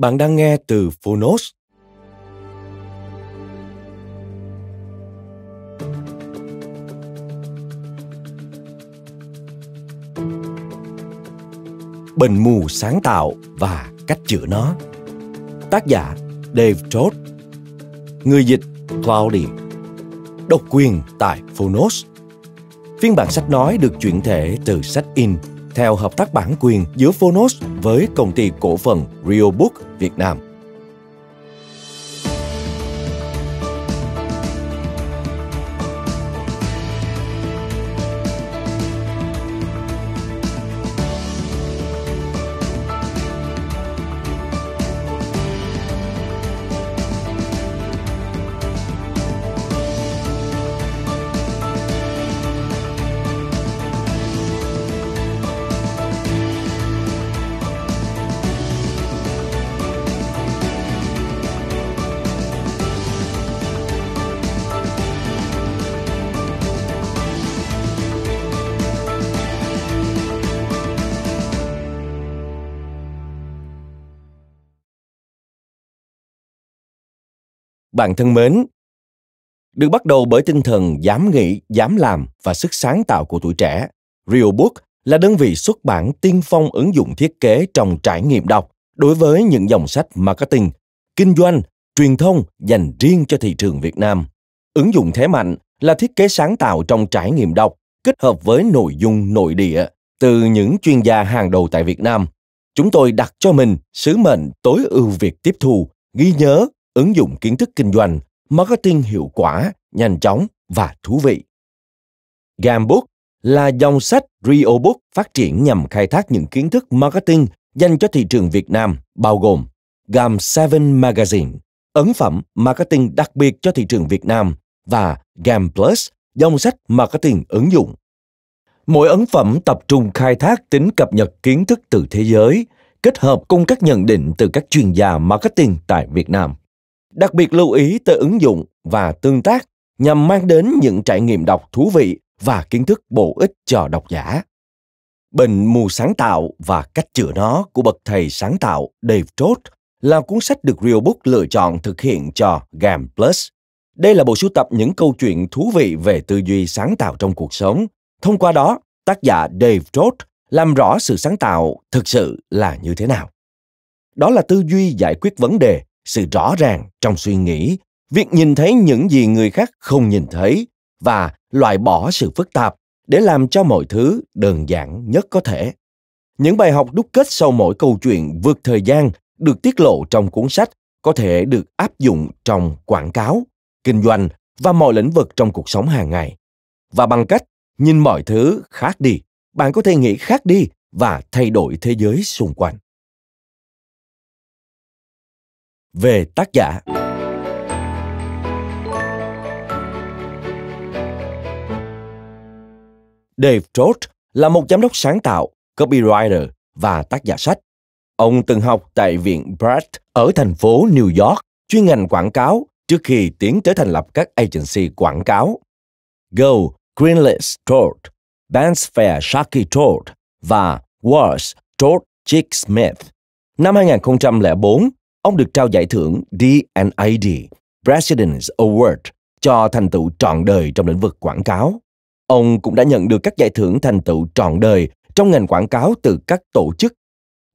Bạn đang nghe từ Phonos. Bệnh mù sáng tạo và cách chữa nó. Tác giả Dave Todd. Người dịch Cloudy, Độc quyền tại Phonos. Phiên bản sách nói được chuyển thể từ sách in theo hợp tác bản quyền giữa Phonos với công ty cổ phần RealBook Việt Nam. Bạn thân mến, được bắt đầu bởi tinh thần dám nghĩ, dám làm và sức sáng tạo của tuổi trẻ, Book là đơn vị xuất bản tiên phong ứng dụng thiết kế trong trải nghiệm đọc đối với những dòng sách marketing, kinh doanh, truyền thông dành riêng cho thị trường Việt Nam. Ứng dụng thế mạnh là thiết kế sáng tạo trong trải nghiệm đọc kết hợp với nội dung nội địa từ những chuyên gia hàng đầu tại Việt Nam. Chúng tôi đặt cho mình sứ mệnh tối ưu việc tiếp thu, ghi nhớ ứng dụng kiến thức kinh doanh, marketing hiệu quả, nhanh chóng và thú vị. Gambook là dòng sách Reobook phát triển nhằm khai thác những kiến thức marketing dành cho thị trường Việt Nam bao gồm Gam 7 Magazine, ấn phẩm marketing đặc biệt cho thị trường Việt Nam và Gam Plus, dòng sách marketing ứng dụng. Mỗi ấn phẩm tập trung khai thác tính cập nhật kiến thức từ thế giới, kết hợp cùng các nhận định từ các chuyên gia marketing tại Việt Nam đặc biệt lưu ý tới ứng dụng và tương tác nhằm mang đến những trải nghiệm đọc thú vị và kiến thức bổ ích cho độc giả. Bệnh mù sáng tạo và cách chữa nó của bậc thầy sáng tạo Dave Trott là cuốn sách được Realbook lựa chọn thực hiện cho GAM Plus. Đây là bộ sưu tập những câu chuyện thú vị về tư duy sáng tạo trong cuộc sống. Thông qua đó, tác giả Dave Trott làm rõ sự sáng tạo thực sự là như thế nào. Đó là tư duy giải quyết vấn đề sự rõ ràng trong suy nghĩ việc nhìn thấy những gì người khác không nhìn thấy và loại bỏ sự phức tạp để làm cho mọi thứ đơn giản nhất có thể những bài học đúc kết sau mỗi câu chuyện vượt thời gian được tiết lộ trong cuốn sách có thể được áp dụng trong quảng cáo kinh doanh và mọi lĩnh vực trong cuộc sống hàng ngày và bằng cách nhìn mọi thứ khác đi bạn có thể nghĩ khác đi và thay đổi thế giới xung quanh về tác giả. Dave Trout là một giám đốc sáng tạo, copywriter và tác giả sách. Ông từng học tại Viện Pratt ở thành phố New York, chuyên ngành quảng cáo trước khi tiến tới thành lập các agency quảng cáo. Go, Greenless Trout, Fair Sharkey Trout và Wars Trout Chick Smith. Năm 2004, Ông được trao giải thưởng D&AD President's Award cho thành tựu trọn đời trong lĩnh vực quảng cáo. Ông cũng đã nhận được các giải thưởng thành tựu trọn đời trong ngành quảng cáo từ các tổ chức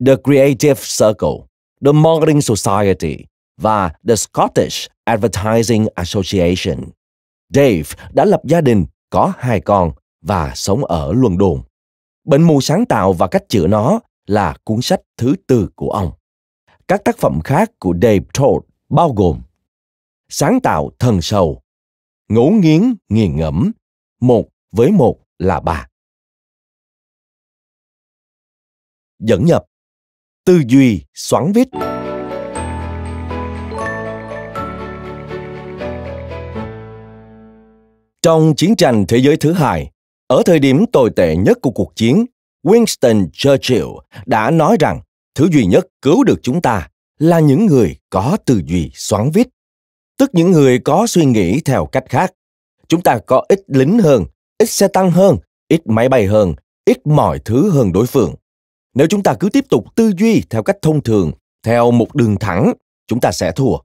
The Creative Circle, The Marketing Society và The Scottish Advertising Association. Dave đã lập gia đình, có hai con và sống ở Luân Đôn. Bệnh mù sáng tạo và cách chữa nó là cuốn sách thứ tư của ông. Các tác phẩm khác của Dave Todd bao gồm Sáng tạo thần sầu, Ngấu nghiến nghiền ngẫm, Một với một là ba. Dẫn nhập Tư duy xoắn vít Trong chiến tranh thế giới thứ hai, ở thời điểm tồi tệ nhất của cuộc chiến, Winston Churchill đã nói rằng Thứ duy nhất cứu được chúng ta là những người có tư duy xoắn vít, tức những người có suy nghĩ theo cách khác. Chúng ta có ít lính hơn, ít xe tăng hơn, ít máy bay hơn, ít mọi thứ hơn đối phương. Nếu chúng ta cứ tiếp tục tư duy theo cách thông thường, theo một đường thẳng, chúng ta sẽ thua.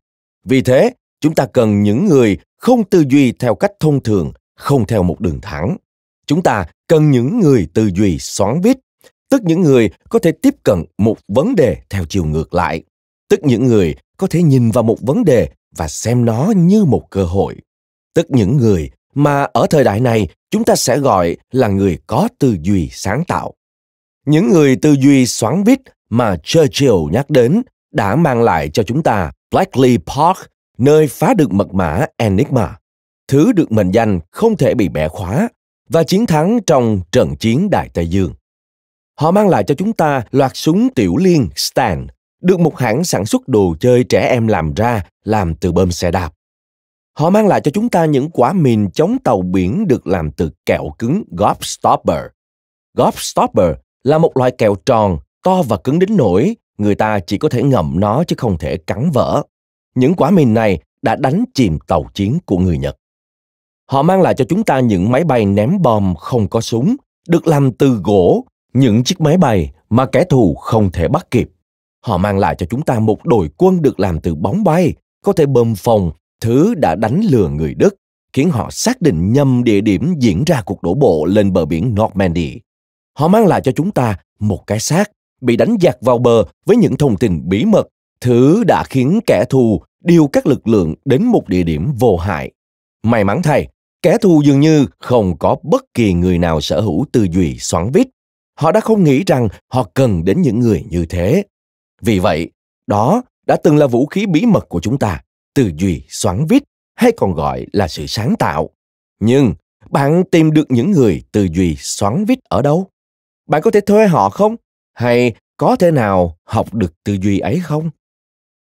Vì thế, chúng ta cần những người không tư duy theo cách thông thường, không theo một đường thẳng. Chúng ta cần những người tư duy xoắn vít tức những người có thể tiếp cận một vấn đề theo chiều ngược lại tức những người có thể nhìn vào một vấn đề và xem nó như một cơ hội tức những người mà ở thời đại này chúng ta sẽ gọi là người có tư duy sáng tạo những người tư duy xoắn vít mà churchill nhắc đến đã mang lại cho chúng ta blackley park nơi phá được mật mã enigma thứ được mệnh danh không thể bị bẻ khóa và chiến thắng trong trận chiến đại tây dương Họ mang lại cho chúng ta loạt súng tiểu liên Stan, được một hãng sản xuất đồ chơi trẻ em làm ra, làm từ bơm xe đạp. Họ mang lại cho chúng ta những quả mìn chống tàu biển được làm từ kẹo cứng Gobstopper. Gobstopper là một loại kẹo tròn, to và cứng đến nổi, người ta chỉ có thể ngậm nó chứ không thể cắn vỡ. Những quả mìn này đã đánh chìm tàu chiến của người Nhật. Họ mang lại cho chúng ta những máy bay ném bom không có súng, được làm từ gỗ những chiếc máy bay mà kẻ thù không thể bắt kịp. Họ mang lại cho chúng ta một đội quân được làm từ bóng bay, có thể bơm phòng thứ đã đánh lừa người Đức, khiến họ xác định nhầm địa điểm diễn ra cuộc đổ bộ lên bờ biển Normandy. Họ mang lại cho chúng ta một cái xác bị đánh giặc vào bờ với những thông tin bí mật, thứ đã khiến kẻ thù điều các lực lượng đến một địa điểm vô hại. May mắn thay, kẻ thù dường như không có bất kỳ người nào sở hữu tư duy xoắn vít họ đã không nghĩ rằng họ cần đến những người như thế vì vậy đó đã từng là vũ khí bí mật của chúng ta tư duy xoắn vít hay còn gọi là sự sáng tạo nhưng bạn tìm được những người tư duy xoắn vít ở đâu bạn có thể thuê họ không hay có thể nào học được tư duy ấy không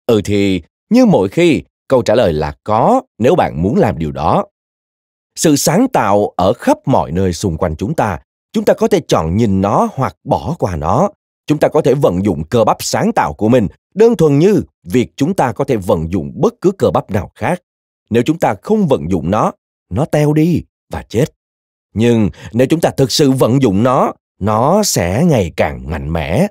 ừ thì như mỗi khi câu trả lời là có nếu bạn muốn làm điều đó sự sáng tạo ở khắp mọi nơi xung quanh chúng ta chúng ta có thể chọn nhìn nó hoặc bỏ qua nó chúng ta có thể vận dụng cơ bắp sáng tạo của mình đơn thuần như việc chúng ta có thể vận dụng bất cứ cơ bắp nào khác nếu chúng ta không vận dụng nó nó teo đi và chết nhưng nếu chúng ta thực sự vận dụng nó nó sẽ ngày càng mạnh mẽ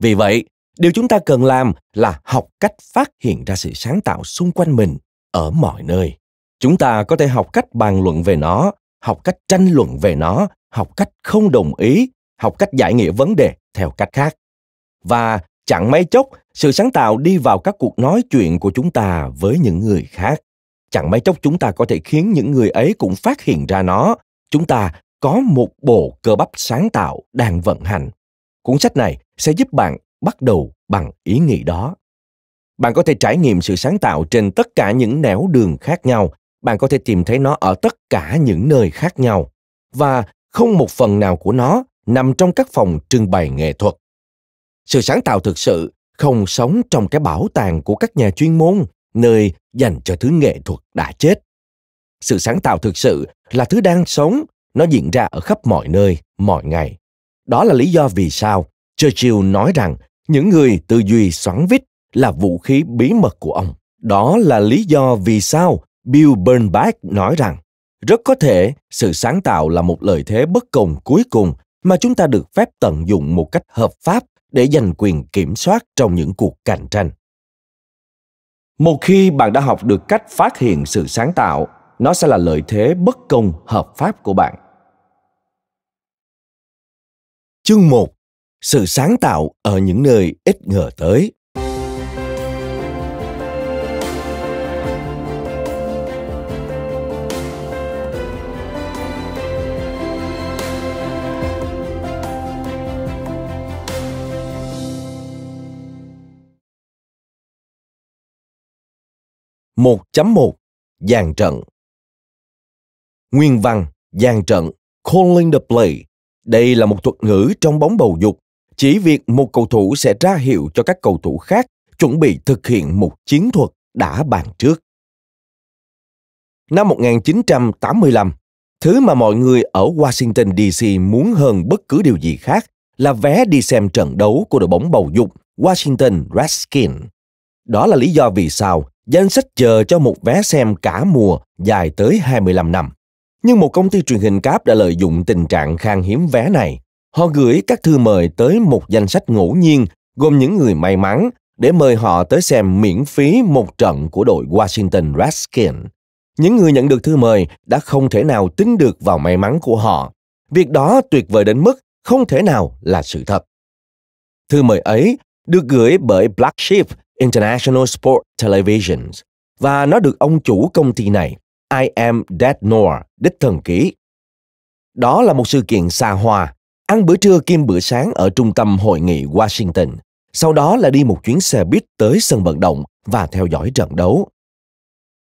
vì vậy điều chúng ta cần làm là học cách phát hiện ra sự sáng tạo xung quanh mình ở mọi nơi chúng ta có thể học cách bàn luận về nó học cách tranh luận về nó học cách không đồng ý học cách giải nghĩa vấn đề theo cách khác và chẳng mấy chốc sự sáng tạo đi vào các cuộc nói chuyện của chúng ta với những người khác chẳng mấy chốc chúng ta có thể khiến những người ấy cũng phát hiện ra nó chúng ta có một bộ cơ bắp sáng tạo đang vận hành cuốn sách này sẽ giúp bạn bắt đầu bằng ý nghĩ đó bạn có thể trải nghiệm sự sáng tạo trên tất cả những nẻo đường khác nhau bạn có thể tìm thấy nó ở tất cả những nơi khác nhau và không một phần nào của nó nằm trong các phòng trưng bày nghệ thuật sự sáng tạo thực sự không sống trong cái bảo tàng của các nhà chuyên môn nơi dành cho thứ nghệ thuật đã chết sự sáng tạo thực sự là thứ đang sống nó diễn ra ở khắp mọi nơi mọi ngày đó là lý do vì sao churchill nói rằng những người tư duy xoắn vít là vũ khí bí mật của ông đó là lý do vì sao Bill Burnback nói rằng, rất có thể sự sáng tạo là một lợi thế bất công cuối cùng mà chúng ta được phép tận dụng một cách hợp pháp để giành quyền kiểm soát trong những cuộc cạnh tranh. Một khi bạn đã học được cách phát hiện sự sáng tạo, nó sẽ là lợi thế bất công hợp pháp của bạn. Chương 1. Sự sáng tạo ở những nơi ít ngờ tới 1.1 Giàn trận Nguyên văn Giàn trận Calling the play Đây là một thuật ngữ trong bóng bầu dục chỉ việc một cầu thủ sẽ ra hiệu cho các cầu thủ khác chuẩn bị thực hiện một chiến thuật đã bàn trước. Năm 1985, thứ mà mọi người ở Washington DC muốn hơn bất cứ điều gì khác là vé đi xem trận đấu của đội bóng bầu dục Washington Redskins. Đó là lý do vì sao Danh sách chờ cho một vé xem cả mùa dài tới 25 năm. Nhưng một công ty truyền hình cáp đã lợi dụng tình trạng khan hiếm vé này. Họ gửi các thư mời tới một danh sách ngẫu nhiên gồm những người may mắn để mời họ tới xem miễn phí một trận của đội Washington Redskins. Những người nhận được thư mời đã không thể nào tính được vào may mắn của họ. Việc đó tuyệt vời đến mức không thể nào là sự thật. Thư mời ấy được gửi bởi Black Sheep International Sport Televisions và nó được ông chủ công ty này, I Am Dead Noor, đích thần ký. Đó là một sự kiện xa hoa, ăn bữa trưa kim bữa sáng ở trung tâm hội nghị Washington, sau đó là đi một chuyến xe buýt tới sân vận động và theo dõi trận đấu.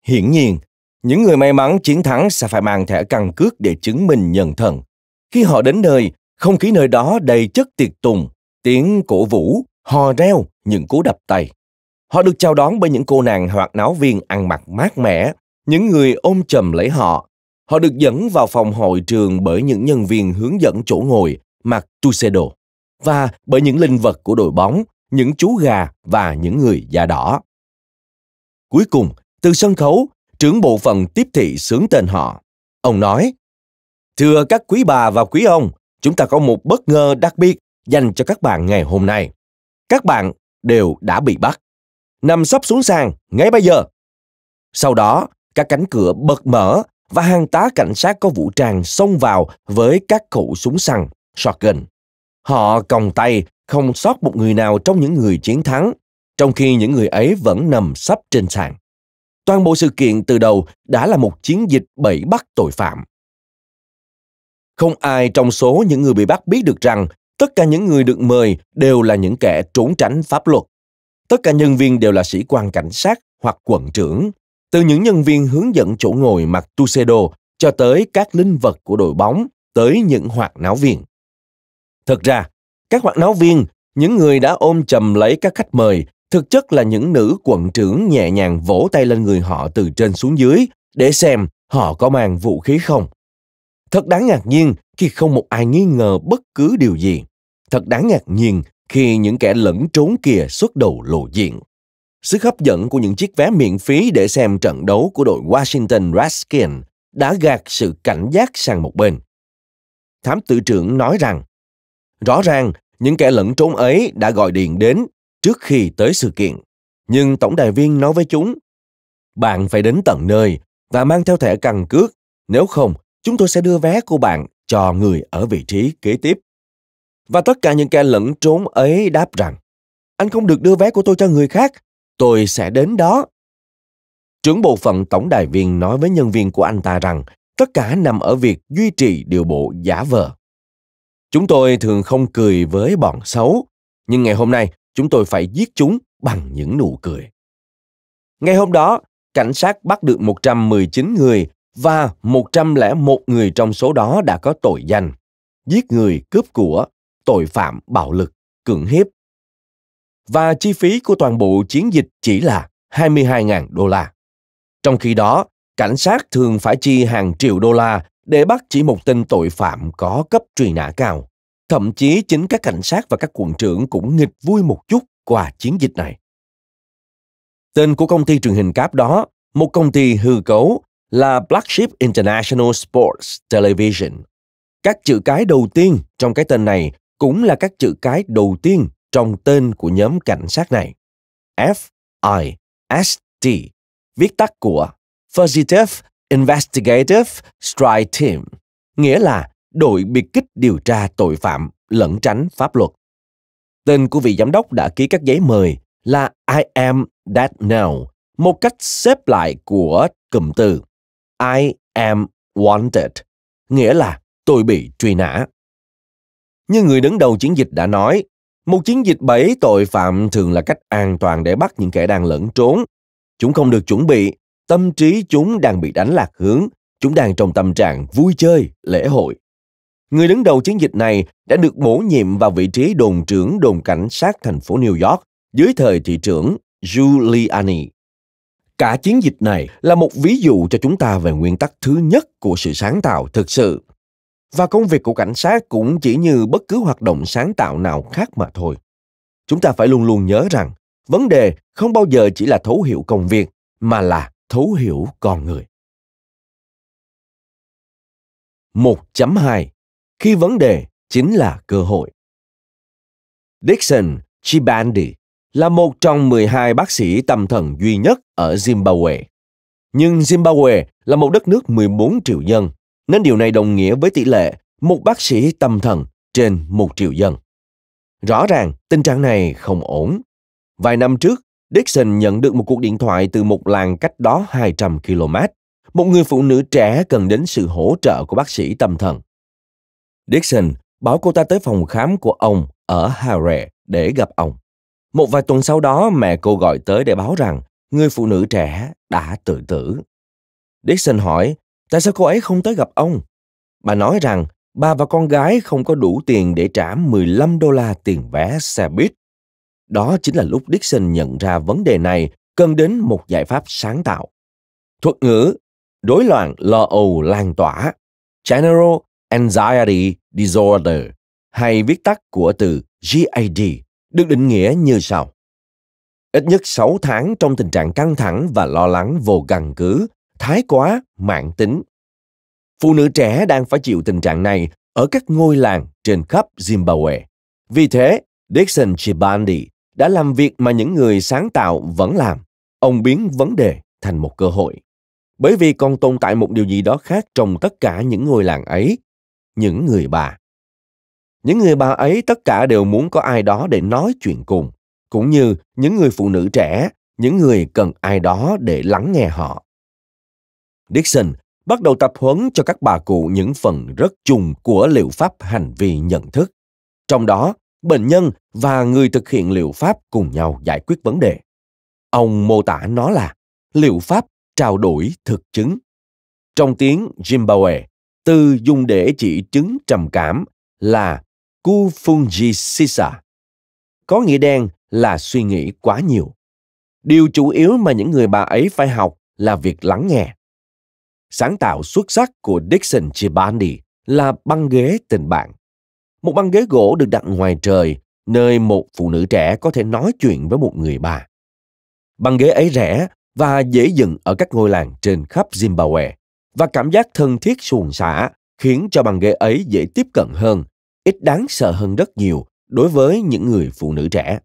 Hiển nhiên, những người may mắn chiến thắng sẽ phải mang thẻ căn cước để chứng minh nhân thân. Khi họ đến nơi, không khí nơi đó đầy chất tiệc tùng, tiếng cổ vũ, hò reo, những cú đập tay. Họ được chào đón bởi những cô nàng hoạt náo viên ăn mặc mát mẻ, những người ôm chầm lấy họ. Họ được dẫn vào phòng hội trường bởi những nhân viên hướng dẫn chỗ ngồi mặc tuxedo và bởi những linh vật của đội bóng, những chú gà và những người da đỏ. Cuối cùng, từ sân khấu, trưởng bộ phận tiếp thị sướng tên họ. Ông nói, Thưa các quý bà và quý ông, chúng ta có một bất ngờ đặc biệt dành cho các bạn ngày hôm nay. Các bạn đều đã bị bắt nằm sắp xuống sàn ngay bây giờ. Sau đó, các cánh cửa bật mở và hàng tá cảnh sát có vũ trang xông vào với các khẩu súng săn, shotgun. Họ còng tay, không sót một người nào trong những người chiến thắng, trong khi những người ấy vẫn nằm sấp trên sàn. Toàn bộ sự kiện từ đầu đã là một chiến dịch bẫy bắt tội phạm. Không ai trong số những người bị bắt biết được rằng tất cả những người được mời đều là những kẻ trốn tránh pháp luật. Tất cả nhân viên đều là sĩ quan cảnh sát hoặc quận trưởng, từ những nhân viên hướng dẫn chỗ ngồi mặc tuxedo cho tới các linh vật của đội bóng, tới những hoạt náo viên. thực ra, các hoạt náo viên, những người đã ôm chầm lấy các khách mời, thực chất là những nữ quận trưởng nhẹ nhàng vỗ tay lên người họ từ trên xuống dưới để xem họ có mang vũ khí không. Thật đáng ngạc nhiên khi không một ai nghi ngờ bất cứ điều gì. Thật đáng ngạc nhiên khi những kẻ lẫn trốn kia xuất đầu lộ diện. Sức hấp dẫn của những chiếc vé miễn phí để xem trận đấu của đội Washington Redskins đã gạt sự cảnh giác sang một bên. Thám tử trưởng nói rằng, rõ ràng những kẻ lẫn trốn ấy đã gọi điện đến trước khi tới sự kiện. Nhưng tổng đài viên nói với chúng, bạn phải đến tận nơi và mang theo thẻ căn cước, nếu không, chúng tôi sẽ đưa vé của bạn cho người ở vị trí kế tiếp. Và tất cả những kẻ lẫn trốn ấy đáp rằng, anh không được đưa vé của tôi cho người khác, tôi sẽ đến đó. Trưởng bộ phận tổng đài viên nói với nhân viên của anh ta rằng tất cả nằm ở việc duy trì điều bộ giả vờ. Chúng tôi thường không cười với bọn xấu, nhưng ngày hôm nay chúng tôi phải giết chúng bằng những nụ cười. Ngày hôm đó, cảnh sát bắt được 119 người và 101 người trong số đó đã có tội danh giết người, cướp của, tội phạm bạo lực, cưỡng hiếp. Và chi phí của toàn bộ chiến dịch chỉ là 22.000 đô la. Trong khi đó, cảnh sát thường phải chi hàng triệu đô la để bắt chỉ một tên tội phạm có cấp truy nã cao. Thậm chí chính các cảnh sát và các quận trưởng cũng nghịch vui một chút qua chiến dịch này. Tên của công ty truyền hình cáp đó, một công ty hư cấu là Black Sheep International Sports Television. Các chữ cái đầu tiên trong cái tên này cũng là các chữ cái đầu tiên trong tên của nhóm cảnh sát này. F.I.S.T, viết tắt của Fugitive Investigative Strike Team, nghĩa là đội biệt kích điều tra tội phạm lẩn tránh pháp luật. Tên của vị giám đốc đã ký các giấy mời là I am that now, một cách xếp lại của cụm từ I am wanted, nghĩa là tôi bị truy nã. Như người đứng đầu chiến dịch đã nói, một chiến dịch bẫy tội phạm thường là cách an toàn để bắt những kẻ đang lẫn trốn. Chúng không được chuẩn bị, tâm trí chúng đang bị đánh lạc hướng, chúng đang trong tâm trạng vui chơi, lễ hội. Người đứng đầu chiến dịch này đã được bổ nhiệm vào vị trí đồn trưởng đồn cảnh sát thành phố New York dưới thời thị trưởng Giuliani. Cả chiến dịch này là một ví dụ cho chúng ta về nguyên tắc thứ nhất của sự sáng tạo thực sự và công việc của cảnh sát cũng chỉ như bất cứ hoạt động sáng tạo nào khác mà thôi. Chúng ta phải luôn luôn nhớ rằng, vấn đề không bao giờ chỉ là thấu hiểu công việc, mà là thấu hiểu con người. 1.2 Khi vấn đề chính là cơ hội Dixon Chibandi là một trong 12 bác sĩ tâm thần duy nhất ở Zimbabwe. Nhưng Zimbabwe là một đất nước 14 triệu dân nên điều này đồng nghĩa với tỷ lệ một bác sĩ tâm thần trên một triệu dân. Rõ ràng, tình trạng này không ổn. Vài năm trước, Dixon nhận được một cuộc điện thoại từ một làng cách đó 200 km. Một người phụ nữ trẻ cần đến sự hỗ trợ của bác sĩ tâm thần. Dixon bảo cô ta tới phòng khám của ông ở Harare để gặp ông. Một vài tuần sau đó, mẹ cô gọi tới để báo rằng người phụ nữ trẻ đã tự tử. Dixon hỏi Tại sao cô ấy không tới gặp ông? Bà nói rằng bà và con gái không có đủ tiền để trả 15 đô la tiền vé xe buýt. Đó chính là lúc Dixon nhận ra vấn đề này cần đến một giải pháp sáng tạo. Thuật ngữ rối loạn lo âu lan tỏa, General Anxiety Disorder hay viết tắt của từ GAD được định nghĩa như sau. Ít nhất 6 tháng trong tình trạng căng thẳng và lo lắng vô căn cứ thái quá mạng tính phụ nữ trẻ đang phải chịu tình trạng này ở các ngôi làng trên khắp zimbabwe vì thế dixon chibandi đã làm việc mà những người sáng tạo vẫn làm ông biến vấn đề thành một cơ hội bởi vì còn tồn tại một điều gì đó khác trong tất cả những ngôi làng ấy những người bà những người bà ấy tất cả đều muốn có ai đó để nói chuyện cùng cũng như những người phụ nữ trẻ những người cần ai đó để lắng nghe họ Dixon bắt đầu tập huấn cho các bà cụ những phần rất chung của liệu pháp hành vi nhận thức. Trong đó, bệnh nhân và người thực hiện liệu pháp cùng nhau giải quyết vấn đề. Ông mô tả nó là liệu pháp trao đổi thực chứng. Trong tiếng Zimbabwe, từ dùng để chỉ chứng trầm cảm là kufungisisa, có nghĩa đen là suy nghĩ quá nhiều. Điều chủ yếu mà những người bà ấy phải học là việc lắng nghe sáng tạo xuất sắc của Dixon Chibani là băng ghế tình bạn. Một băng ghế gỗ được đặt ngoài trời, nơi một phụ nữ trẻ có thể nói chuyện với một người bà. Băng ghế ấy rẻ và dễ dựng ở các ngôi làng trên khắp Zimbabwe và cảm giác thân thiết xuồng xả khiến cho băng ghế ấy dễ tiếp cận hơn, ít đáng sợ hơn rất nhiều đối với những người phụ nữ trẻ.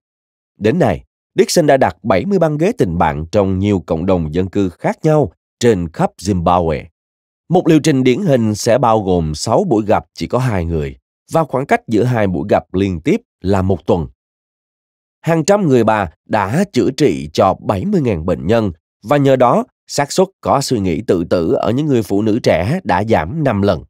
Đến nay, Dixon đã đặt 70 băng ghế tình bạn trong nhiều cộng đồng dân cư khác nhau trên khắp Zimbabwe. Một liệu trình điển hình sẽ bao gồm 6 buổi gặp chỉ có hai người và khoảng cách giữa hai buổi gặp liên tiếp là một tuần. Hàng trăm người bà đã chữa trị cho 70.000 bệnh nhân và nhờ đó xác suất có suy nghĩ tự tử ở những người phụ nữ trẻ đã giảm 5 lần.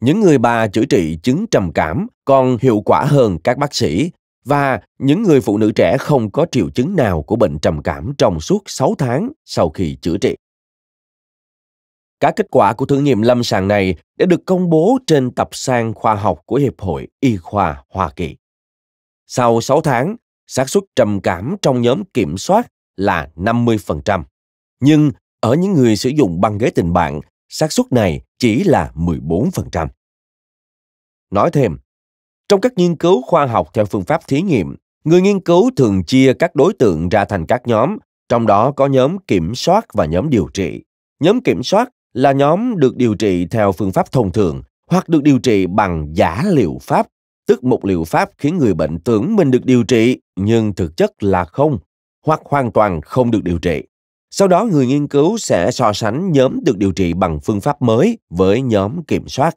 Những người bà chữa trị chứng trầm cảm còn hiệu quả hơn các bác sĩ và những người phụ nữ trẻ không có triệu chứng nào của bệnh trầm cảm trong suốt 6 tháng sau khi chữa trị các kết quả của thử nghiệm lâm sàng này đã được công bố trên tập san khoa học của Hiệp hội Y khoa Hoa Kỳ. Sau 6 tháng, xác suất trầm cảm trong nhóm kiểm soát là 50%, nhưng ở những người sử dụng băng ghế tình bạn, xác suất này chỉ là 14%. Nói thêm, trong các nghiên cứu khoa học theo phương pháp thí nghiệm, người nghiên cứu thường chia các đối tượng ra thành các nhóm, trong đó có nhóm kiểm soát và nhóm điều trị. Nhóm kiểm soát là nhóm được điều trị theo phương pháp thông thường hoặc được điều trị bằng giả liệu pháp, tức một liệu pháp khiến người bệnh tưởng mình được điều trị nhưng thực chất là không, hoặc hoàn toàn không được điều trị. Sau đó người nghiên cứu sẽ so sánh nhóm được điều trị bằng phương pháp mới với nhóm kiểm soát.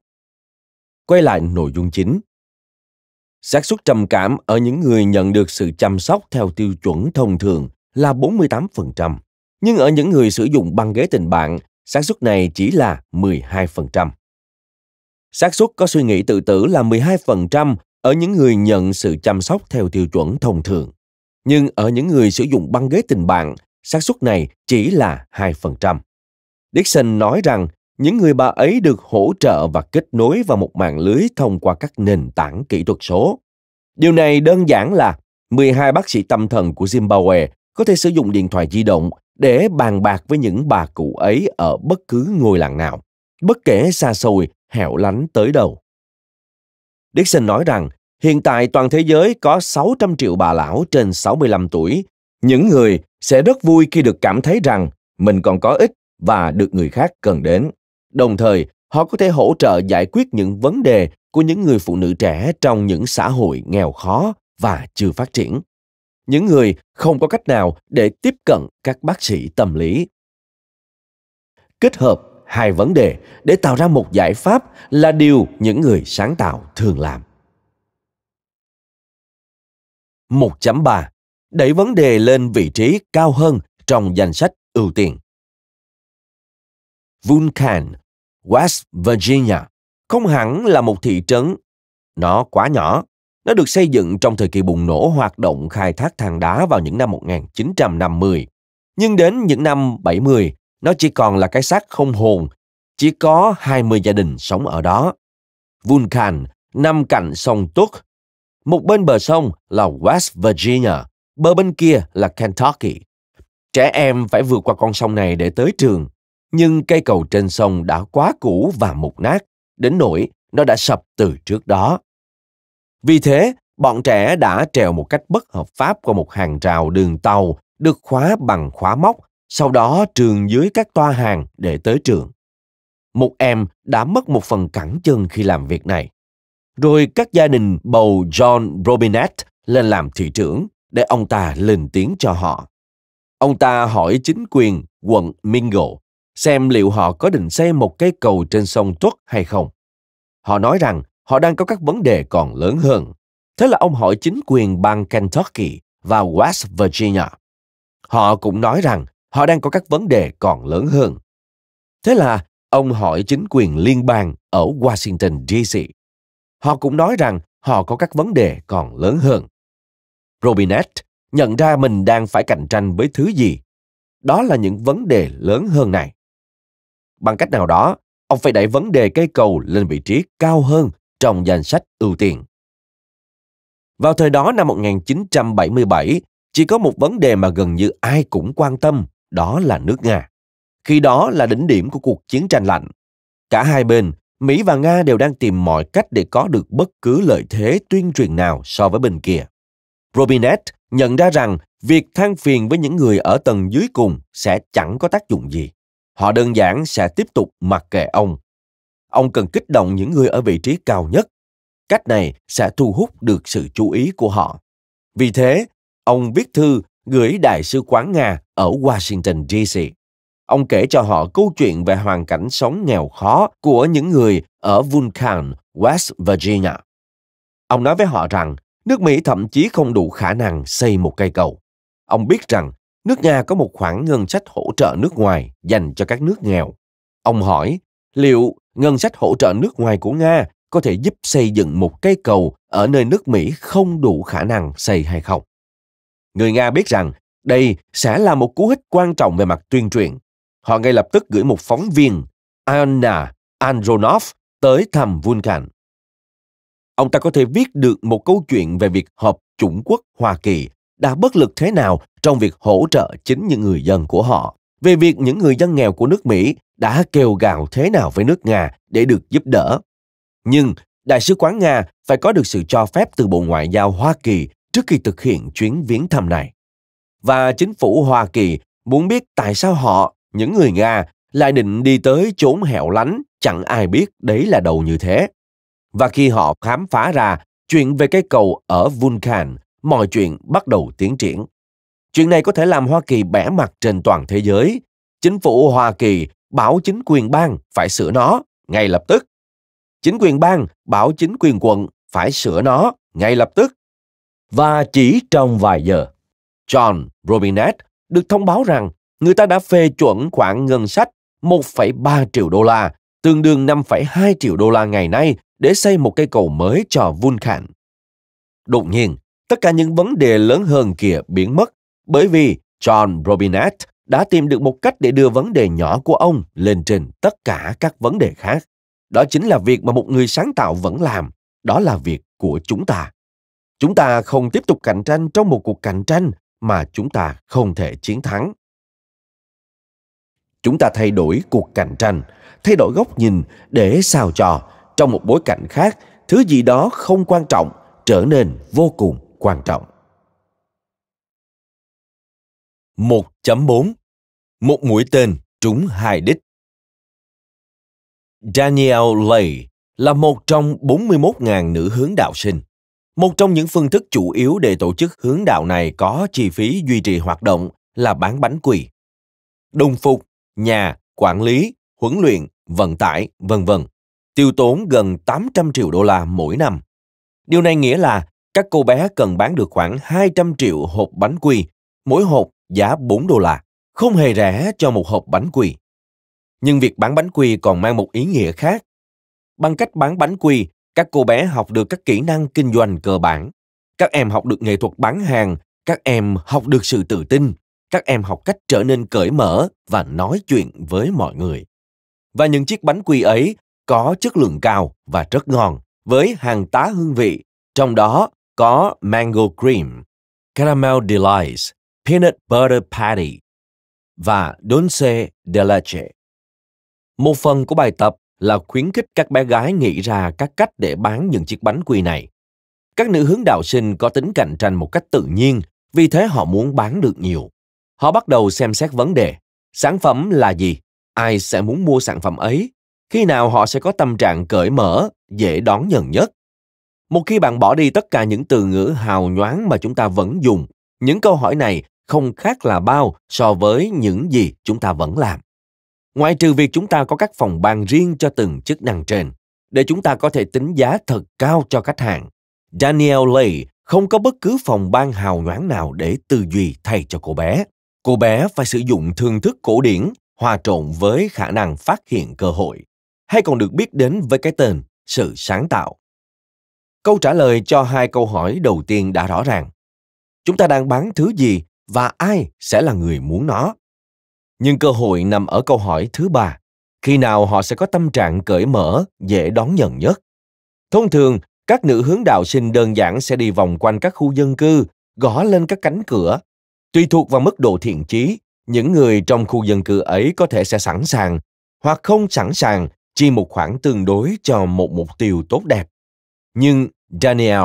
Quay lại nội dung chính. xác suất trầm cảm ở những người nhận được sự chăm sóc theo tiêu chuẩn thông thường là 48%, nhưng ở những người sử dụng băng ghế tình bạn xác suất này chỉ là 12%. Xác suất có suy nghĩ tự tử là 12% ở những người nhận sự chăm sóc theo tiêu chuẩn thông thường. Nhưng ở những người sử dụng băng ghế tình bạn, xác suất này chỉ là 2%. Dixon nói rằng những người bà ấy được hỗ trợ và kết nối vào một mạng lưới thông qua các nền tảng kỹ thuật số. Điều này đơn giản là 12 bác sĩ tâm thần của Zimbabwe có thể sử dụng điện thoại di động để bàn bạc với những bà cụ ấy ở bất cứ ngôi làng nào, bất kể xa xôi, hẻo lánh tới đâu. Dixon nói rằng hiện tại toàn thế giới có 600 triệu bà lão trên 65 tuổi. Những người sẽ rất vui khi được cảm thấy rằng mình còn có ích và được người khác cần đến. Đồng thời, họ có thể hỗ trợ giải quyết những vấn đề của những người phụ nữ trẻ trong những xã hội nghèo khó và chưa phát triển những người không có cách nào để tiếp cận các bác sĩ tâm lý kết hợp hai vấn đề để tạo ra một giải pháp là điều những người sáng tạo thường làm 1.3 Đẩy vấn đề lên vị trí cao hơn trong danh sách ưu tiên. Vulcan, West Virginia không hẳn là một thị trấn. Nó quá nhỏ nó được xây dựng trong thời kỳ bùng nổ hoạt động khai thác than đá vào những năm 1950. Nhưng đến những năm 70, nó chỉ còn là cái xác không hồn, chỉ có 20 gia đình sống ở đó. Vulcan nằm cạnh sông Túc. Một bên bờ sông là West Virginia, bờ bên kia là Kentucky. Trẻ em phải vượt qua con sông này để tới trường, nhưng cây cầu trên sông đã quá cũ và mục nát, đến nỗi nó đã sập từ trước đó. Vì thế, bọn trẻ đã trèo một cách bất hợp pháp qua một hàng rào đường tàu được khóa bằng khóa móc, sau đó trường dưới các toa hàng để tới trường. Một em đã mất một phần cẳng chân khi làm việc này. Rồi các gia đình bầu John Robinette lên làm thị trưởng để ông ta lên tiếng cho họ. Ông ta hỏi chính quyền quận Mingo xem liệu họ có định xây một cây cầu trên sông Tuất hay không. Họ nói rằng họ đang có các vấn đề còn lớn hơn. Thế là ông hỏi chính quyền bang Kentucky và West Virginia. Họ cũng nói rằng họ đang có các vấn đề còn lớn hơn. Thế là ông hỏi chính quyền liên bang ở Washington DC. Họ cũng nói rằng họ có các vấn đề còn lớn hơn. Robinette nhận ra mình đang phải cạnh tranh với thứ gì. Đó là những vấn đề lớn hơn này. Bằng cách nào đó, ông phải đẩy vấn đề cây cầu lên vị trí cao hơn trong danh sách ưu tiên. Vào thời đó năm 1977, chỉ có một vấn đề mà gần như ai cũng quan tâm, đó là nước Nga. Khi đó là đỉnh điểm của cuộc chiến tranh lạnh. Cả hai bên, Mỹ và Nga đều đang tìm mọi cách để có được bất cứ lợi thế tuyên truyền nào so với bên kia. Robinet nhận ra rằng việc than phiền với những người ở tầng dưới cùng sẽ chẳng có tác dụng gì. Họ đơn giản sẽ tiếp tục mặc kệ ông ông cần kích động những người ở vị trí cao nhất. Cách này sẽ thu hút được sự chú ý của họ. Vì thế, ông viết thư gửi Đại sứ quán Nga ở Washington, D.C. Ông kể cho họ câu chuyện về hoàn cảnh sống nghèo khó của những người ở Vulcan, West Virginia. Ông nói với họ rằng nước Mỹ thậm chí không đủ khả năng xây một cây cầu. Ông biết rằng nước Nga có một khoản ngân sách hỗ trợ nước ngoài dành cho các nước nghèo. Ông hỏi liệu ngân sách hỗ trợ nước ngoài của Nga có thể giúp xây dựng một cây cầu ở nơi nước Mỹ không đủ khả năng xây hay không. Người Nga biết rằng đây sẽ là một cú hích quan trọng về mặt tuyên truyền. Họ ngay lập tức gửi một phóng viên, Anna Andronov, tới thăm Vulcan. Ông ta có thể viết được một câu chuyện về việc hợp chủng quốc Hoa Kỳ đã bất lực thế nào trong việc hỗ trợ chính những người dân của họ về việc những người dân nghèo của nước Mỹ đã kêu gào thế nào với nước Nga để được giúp đỡ. Nhưng Đại sứ quán Nga phải có được sự cho phép từ Bộ Ngoại giao Hoa Kỳ trước khi thực hiện chuyến viếng thăm này. Và chính phủ Hoa Kỳ muốn biết tại sao họ, những người Nga, lại định đi tới chốn hẻo lánh chẳng ai biết đấy là đầu như thế. Và khi họ khám phá ra chuyện về cái cầu ở Vulcan, mọi chuyện bắt đầu tiến triển. Chuyện này có thể làm Hoa Kỳ bẻ mặt trên toàn thế giới. Chính phủ Hoa Kỳ bảo chính quyền bang phải sửa nó ngay lập tức. Chính quyền bang bảo chính quyền quận phải sửa nó ngay lập tức. Và chỉ trong vài giờ, John Robinette được thông báo rằng người ta đã phê chuẩn khoản ngân sách 1,3 triệu đô la, tương đương 5,2 triệu đô la ngày nay để xây một cây cầu mới cho Vulcan. Đột nhiên, tất cả những vấn đề lớn hơn kia biến mất bởi vì John Robinette đã tìm được một cách để đưa vấn đề nhỏ của ông lên trên tất cả các vấn đề khác. Đó chính là việc mà một người sáng tạo vẫn làm, đó là việc của chúng ta. Chúng ta không tiếp tục cạnh tranh trong một cuộc cạnh tranh mà chúng ta không thể chiến thắng. Chúng ta thay đổi cuộc cạnh tranh, thay đổi góc nhìn để sao cho trong một bối cảnh khác, thứ gì đó không quan trọng trở nên vô cùng quan trọng. 1.4 Một mũi tên trúng hai đích Daniel Lay là một trong 41.000 nữ hướng đạo sinh. Một trong những phương thức chủ yếu để tổ chức hướng đạo này có chi phí duy trì hoạt động là bán bánh quỳ. Đồng phục, nhà, quản lý, huấn luyện, vận tải, vân vân, tiêu tốn gần 800 triệu đô la mỗi năm. Điều này nghĩa là các cô bé cần bán được khoảng 200 triệu hộp bánh quy, mỗi hộp giá 4 đô la, không hề rẻ cho một hộp bánh quy. Nhưng việc bán bánh quy còn mang một ý nghĩa khác. Bằng cách bán bánh quy, các cô bé học được các kỹ năng kinh doanh cơ bản. Các em học được nghệ thuật bán hàng, các em học được sự tự tin, các em học cách trở nên cởi mở và nói chuyện với mọi người. Và những chiếc bánh quy ấy có chất lượng cao và rất ngon, với hàng tá hương vị, trong đó có Mango Cream, Caramel Delights, Peanut Butter Patty và Dulce de Leche. Một phần của bài tập là khuyến khích các bé gái nghĩ ra các cách để bán những chiếc bánh quy này. Các nữ hướng đạo sinh có tính cạnh tranh một cách tự nhiên, vì thế họ muốn bán được nhiều. Họ bắt đầu xem xét vấn đề, sản phẩm là gì, ai sẽ muốn mua sản phẩm ấy, khi nào họ sẽ có tâm trạng cởi mở, dễ đón nhận nhất. Một khi bạn bỏ đi tất cả những từ ngữ hào nhoáng mà chúng ta vẫn dùng, những câu hỏi này không khác là bao so với những gì chúng ta vẫn làm. Ngoại trừ việc chúng ta có các phòng ban riêng cho từng chức năng trên, để chúng ta có thể tính giá thật cao cho khách hàng, Daniel Lee không có bất cứ phòng ban hào nhoáng nào để tư duy thay cho cô bé. Cô bé phải sử dụng thương thức cổ điển hòa trộn với khả năng phát hiện cơ hội, hay còn được biết đến với cái tên sự sáng tạo. Câu trả lời cho hai câu hỏi đầu tiên đã rõ ràng. Chúng ta đang bán thứ gì và ai sẽ là người muốn nó nhưng cơ hội nằm ở câu hỏi thứ ba khi nào họ sẽ có tâm trạng cởi mở dễ đón nhận nhất thông thường các nữ hướng đạo sinh đơn giản sẽ đi vòng quanh các khu dân cư gõ lên các cánh cửa tùy thuộc vào mức độ thiện chí những người trong khu dân cư ấy có thể sẽ sẵn sàng hoặc không sẵn sàng chi một khoản tương đối cho một mục tiêu tốt đẹp nhưng daniel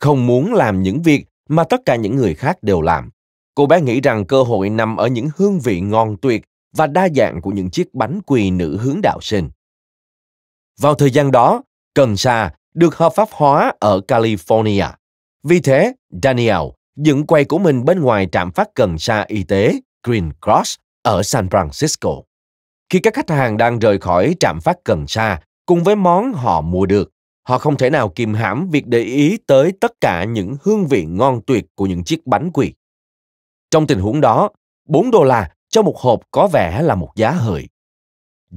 không muốn làm những việc mà tất cả những người khác đều làm Cô bé nghĩ rằng cơ hội nằm ở những hương vị ngon tuyệt và đa dạng của những chiếc bánh quỳ nữ hướng đạo sinh. Vào thời gian đó, cần sa được hợp pháp hóa ở California. Vì thế, Daniel dựng quầy của mình bên ngoài trạm phát cần sa y tế Green Cross ở San Francisco. Khi các khách hàng đang rời khỏi trạm phát cần sa cùng với món họ mua được, họ không thể nào kìm hãm việc để ý tới tất cả những hương vị ngon tuyệt của những chiếc bánh quỳ. Trong tình huống đó, 4 đô la cho một hộp có vẻ là một giá hời.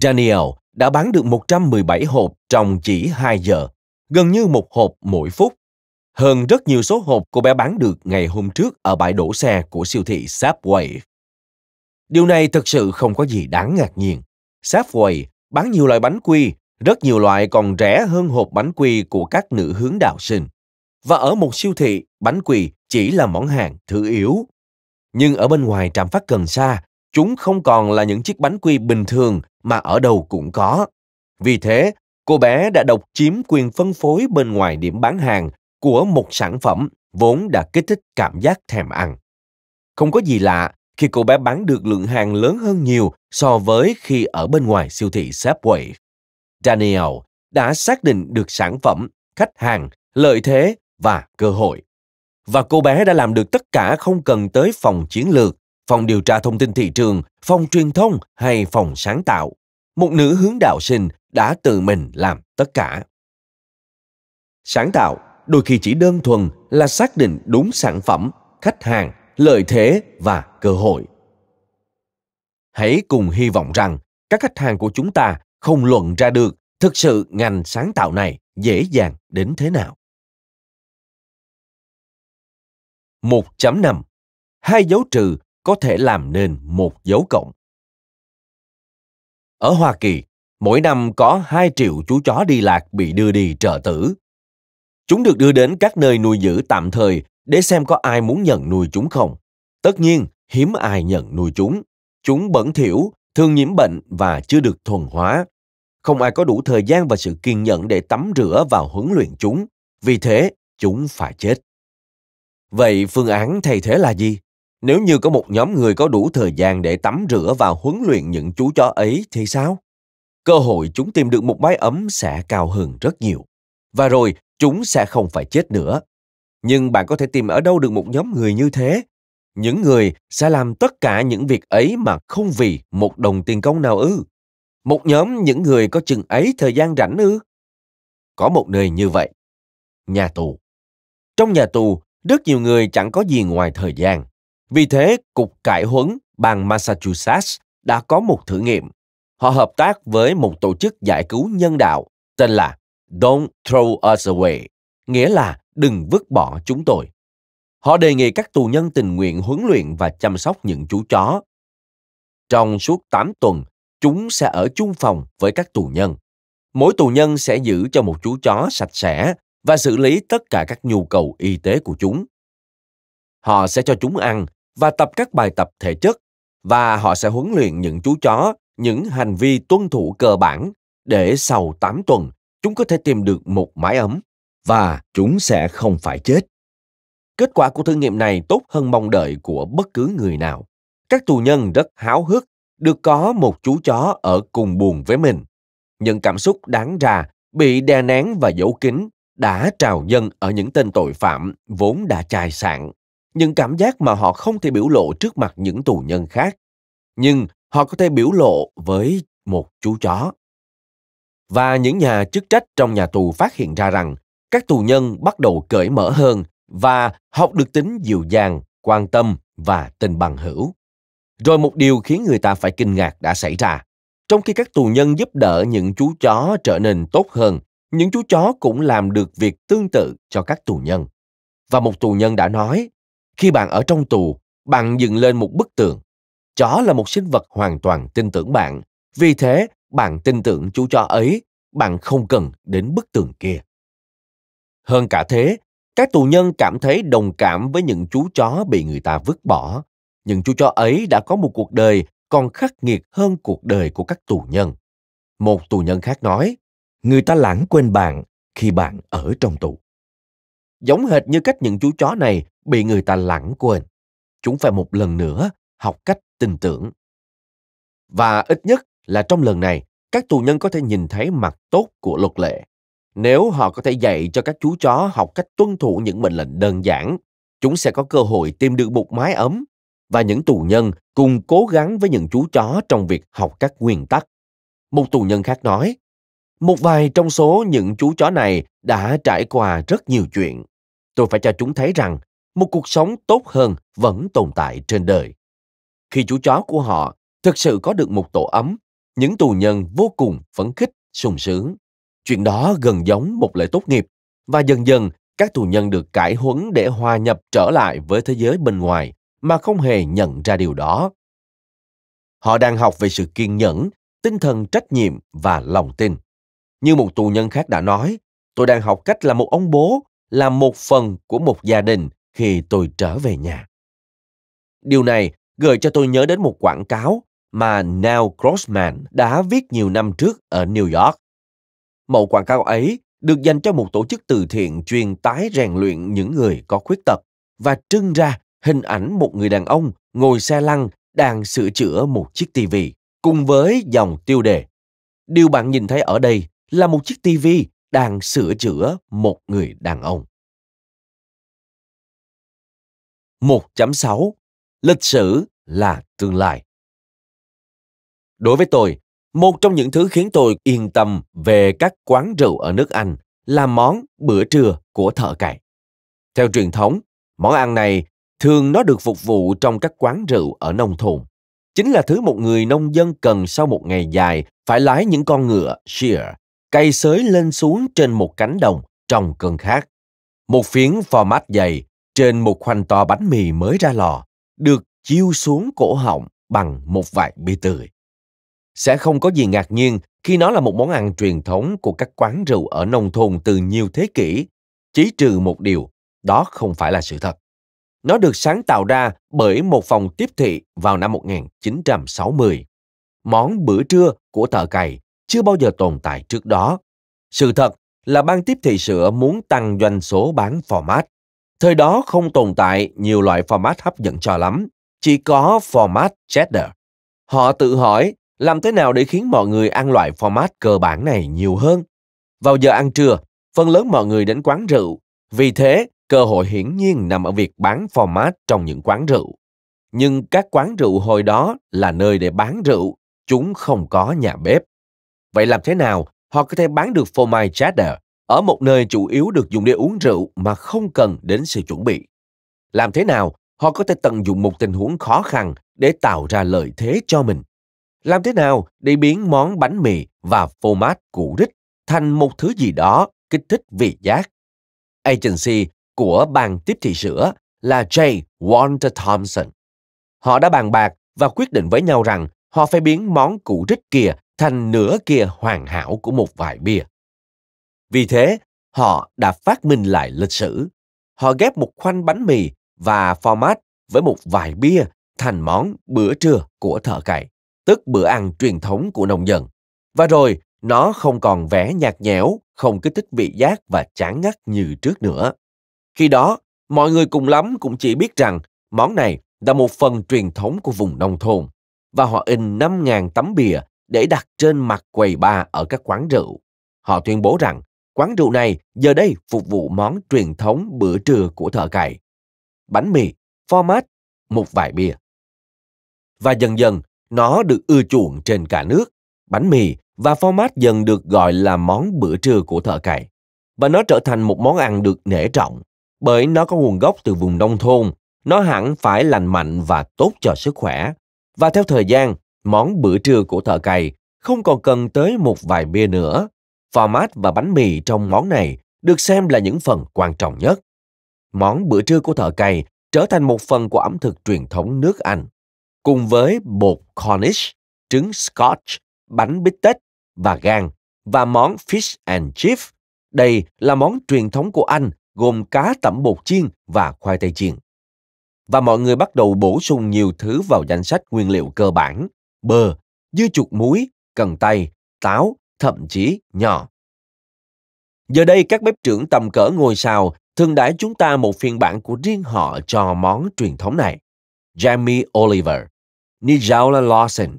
Daniel đã bán được 117 hộp trong chỉ 2 giờ, gần như một hộp mỗi phút, hơn rất nhiều số hộp cô bé bán được ngày hôm trước ở bãi đổ xe của siêu thị Subway. Điều này thực sự không có gì đáng ngạc nhiên. Subway bán nhiều loại bánh quy, rất nhiều loại còn rẻ hơn hộp bánh quy của các nữ hướng đạo sinh. Và ở một siêu thị, bánh quy chỉ là món hàng thứ yếu nhưng ở bên ngoài trạm phát cần xa chúng không còn là những chiếc bánh quy bình thường mà ở đâu cũng có. Vì thế, cô bé đã độc chiếm quyền phân phối bên ngoài điểm bán hàng của một sản phẩm vốn đã kích thích cảm giác thèm ăn. Không có gì lạ khi cô bé bán được lượng hàng lớn hơn nhiều so với khi ở bên ngoài siêu thị Subway. Daniel đã xác định được sản phẩm, khách hàng, lợi thế và cơ hội và cô bé đã làm được tất cả không cần tới phòng chiến lược, phòng điều tra thông tin thị trường, phòng truyền thông hay phòng sáng tạo. Một nữ hướng đạo sinh đã tự mình làm tất cả. Sáng tạo đôi khi chỉ đơn thuần là xác định đúng sản phẩm, khách hàng, lợi thế và cơ hội. Hãy cùng hy vọng rằng các khách hàng của chúng ta không luận ra được thực sự ngành sáng tạo này dễ dàng đến thế nào. 1.5. Hai dấu trừ có thể làm nên một dấu cộng. Ở Hoa Kỳ, mỗi năm có 2 triệu chú chó đi lạc bị đưa đi trợ tử. Chúng được đưa đến các nơi nuôi giữ tạm thời để xem có ai muốn nhận nuôi chúng không. Tất nhiên, hiếm ai nhận nuôi chúng. Chúng bẩn thỉu, thường nhiễm bệnh và chưa được thuần hóa. Không ai có đủ thời gian và sự kiên nhẫn để tắm rửa và huấn luyện chúng. Vì thế, chúng phải chết. Vậy phương án thay thế là gì? Nếu như có một nhóm người có đủ thời gian để tắm rửa và huấn luyện những chú chó ấy thì sao? Cơ hội chúng tìm được một mái ấm sẽ cao hơn rất nhiều. Và rồi, chúng sẽ không phải chết nữa. Nhưng bạn có thể tìm ở đâu được một nhóm người như thế? Những người sẽ làm tất cả những việc ấy mà không vì một đồng tiền công nào ư? Một nhóm những người có chừng ấy thời gian rảnh ư? Có một nơi như vậy. Nhà tù. Trong nhà tù, rất nhiều người chẳng có gì ngoài thời gian. Vì thế, Cục Cải huấn bang Massachusetts đã có một thử nghiệm. Họ hợp tác với một tổ chức giải cứu nhân đạo tên là Don't Throw Us Away, nghĩa là đừng vứt bỏ chúng tôi. Họ đề nghị các tù nhân tình nguyện huấn luyện và chăm sóc những chú chó. Trong suốt 8 tuần, chúng sẽ ở chung phòng với các tù nhân. Mỗi tù nhân sẽ giữ cho một chú chó sạch sẽ và xử lý tất cả các nhu cầu y tế của chúng. Họ sẽ cho chúng ăn và tập các bài tập thể chất và họ sẽ huấn luyện những chú chó những hành vi tuân thủ cơ bản để sau 8 tuần chúng có thể tìm được một mái ấm và chúng sẽ không phải chết. Kết quả của thử nghiệm này tốt hơn mong đợi của bất cứ người nào. Các tù nhân rất háo hức được có một chú chó ở cùng buồn với mình. Những cảm xúc đáng ra bị đè nén và giấu kín đã trào dân ở những tên tội phạm vốn đã chài sạn, những cảm giác mà họ không thể biểu lộ trước mặt những tù nhân khác, nhưng họ có thể biểu lộ với một chú chó. Và những nhà chức trách trong nhà tù phát hiện ra rằng các tù nhân bắt đầu cởi mở hơn và học được tính dịu dàng, quan tâm và tình bằng hữu. Rồi một điều khiến người ta phải kinh ngạc đã xảy ra. Trong khi các tù nhân giúp đỡ những chú chó trở nên tốt hơn, những chú chó cũng làm được việc tương tự cho các tù nhân. Và một tù nhân đã nói, khi bạn ở trong tù, bạn dựng lên một bức tường. Chó là một sinh vật hoàn toàn tin tưởng bạn, vì thế bạn tin tưởng chú chó ấy, bạn không cần đến bức tường kia. Hơn cả thế, các tù nhân cảm thấy đồng cảm với những chú chó bị người ta vứt bỏ. Những chú chó ấy đã có một cuộc đời còn khắc nghiệt hơn cuộc đời của các tù nhân. Một tù nhân khác nói, người ta lãng quên bạn khi bạn ở trong tù. Giống hệt như cách những chú chó này bị người ta lãng quên. Chúng phải một lần nữa học cách tin tưởng. Và ít nhất là trong lần này, các tù nhân có thể nhìn thấy mặt tốt của luật lệ. Nếu họ có thể dạy cho các chú chó học cách tuân thủ những mệnh lệnh đơn giản, chúng sẽ có cơ hội tìm được một mái ấm và những tù nhân cùng cố gắng với những chú chó trong việc học các nguyên tắc. Một tù nhân khác nói, một vài trong số những chú chó này đã trải qua rất nhiều chuyện. Tôi phải cho chúng thấy rằng một cuộc sống tốt hơn vẫn tồn tại trên đời. Khi chú chó của họ thực sự có được một tổ ấm, những tù nhân vô cùng phấn khích, sung sướng. Chuyện đó gần giống một lễ tốt nghiệp và dần dần các tù nhân được cải huấn để hòa nhập trở lại với thế giới bên ngoài mà không hề nhận ra điều đó. Họ đang học về sự kiên nhẫn, tinh thần trách nhiệm và lòng tin. Như một tù nhân khác đã nói, tôi đang học cách là một ông bố, là một phần của một gia đình khi tôi trở về nhà. Điều này gợi cho tôi nhớ đến một quảng cáo mà Neil Grossman đã viết nhiều năm trước ở New York. Mẫu quảng cáo ấy được dành cho một tổ chức từ thiện chuyên tái rèn luyện những người có khuyết tật và trưng ra hình ảnh một người đàn ông ngồi xe lăn đang sửa chữa một chiếc tivi cùng với dòng tiêu đề. Điều bạn nhìn thấy ở đây là một chiếc tivi đang sửa chữa một người đàn ông. 1.6 Lịch sử là tương lai Đối với tôi, một trong những thứ khiến tôi yên tâm về các quán rượu ở nước Anh là món bữa trưa của thợ cày. Theo truyền thống, món ăn này thường nó được phục vụ trong các quán rượu ở nông thôn. Chính là thứ một người nông dân cần sau một ngày dài phải lái những con ngựa shear cây sới lên xuống trên một cánh đồng trong cơn khát. Một phiến mát dày trên một khoanh to bánh mì mới ra lò được chiêu xuống cổ họng bằng một vài bia tươi. Sẽ không có gì ngạc nhiên khi nó là một món ăn truyền thống của các quán rượu ở nông thôn từ nhiều thế kỷ, chỉ trừ một điều, đó không phải là sự thật. Nó được sáng tạo ra bởi một phòng tiếp thị vào năm 1960. Món bữa trưa của thợ cày chưa bao giờ tồn tại trước đó. Sự thật là ban tiếp thị sữa muốn tăng doanh số bán format. Thời đó không tồn tại nhiều loại format hấp dẫn cho lắm, chỉ có format cheddar. Họ tự hỏi làm thế nào để khiến mọi người ăn loại format cơ bản này nhiều hơn. Vào giờ ăn trưa, phần lớn mọi người đến quán rượu, vì thế cơ hội hiển nhiên nằm ở việc bán format trong những quán rượu. Nhưng các quán rượu hồi đó là nơi để bán rượu, chúng không có nhà bếp. Vậy làm thế nào họ có thể bán được phô mai cheddar ở một nơi chủ yếu được dùng để uống rượu mà không cần đến sự chuẩn bị? Làm thế nào họ có thể tận dụng một tình huống khó khăn để tạo ra lợi thế cho mình? Làm thế nào để biến món bánh mì và phô mát củ rích thành một thứ gì đó kích thích vị giác? Agency của ban tiếp thị sữa là J. Walter Thompson. Họ đã bàn bạc và quyết định với nhau rằng họ phải biến món củ rít kia thành nửa kia hoàn hảo của một vài bia. Vì thế, họ đã phát minh lại lịch sử. Họ ghép một khoanh bánh mì và format với một vài bia thành món bữa trưa của thợ cày, tức bữa ăn truyền thống của nông dân. Và rồi, nó không còn vẻ nhạt nhẽo, không kích thích vị giác và chán ngắt như trước nữa. Khi đó, mọi người cùng lắm cũng chỉ biết rằng món này là một phần truyền thống của vùng nông thôn và họ in 5.000 tấm bìa để đặt trên mặt quầy bar ở các quán rượu. Họ tuyên bố rằng quán rượu này giờ đây phục vụ món truyền thống bữa trưa của thợ cày. Bánh mì, format, một vài bia. Và dần dần, nó được ưa chuộng trên cả nước. Bánh mì và format dần được gọi là món bữa trưa của thợ cày. Và nó trở thành một món ăn được nể trọng, bởi nó có nguồn gốc từ vùng nông thôn, nó hẳn phải lành mạnh và tốt cho sức khỏe. Và theo thời gian, Món bữa trưa của thợ cày không còn cần tới một vài bia nữa. Phò mát và bánh mì trong món này được xem là những phần quan trọng nhất. Món bữa trưa của thợ cày trở thành một phần của ẩm thực truyền thống nước Anh, cùng với bột Cornish, trứng Scotch, bánh bít tết và gan và món fish and chip. Đây là món truyền thống của Anh gồm cá tẩm bột chiên và khoai tây chiên. Và mọi người bắt đầu bổ sung nhiều thứ vào danh sách nguyên liệu cơ bản bơ, dưa chuột muối, cần tây, táo, thậm chí nhỏ. Giờ đây các bếp trưởng tầm cỡ ngôi sao thường đãi chúng ta một phiên bản của riêng họ cho món truyền thống này. Jamie Oliver, Nijala Lawson,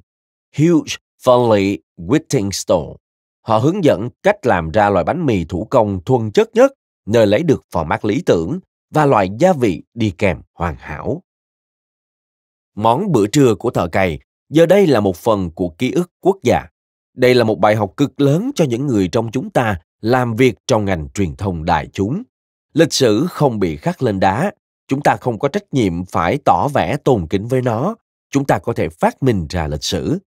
Hugh Foley Whittingstone. Họ hướng dẫn cách làm ra loại bánh mì thủ công thuần chất nhất, nơi lấy được format lý tưởng và loại gia vị đi kèm hoàn hảo. Món bữa trưa của thợ cày giờ đây là một phần của ký ức quốc gia. Đây là một bài học cực lớn cho những người trong chúng ta làm việc trong ngành truyền thông đại chúng. Lịch sử không bị khắc lên đá, chúng ta không có trách nhiệm phải tỏ vẻ tôn kính với nó, chúng ta có thể phát minh ra lịch sử.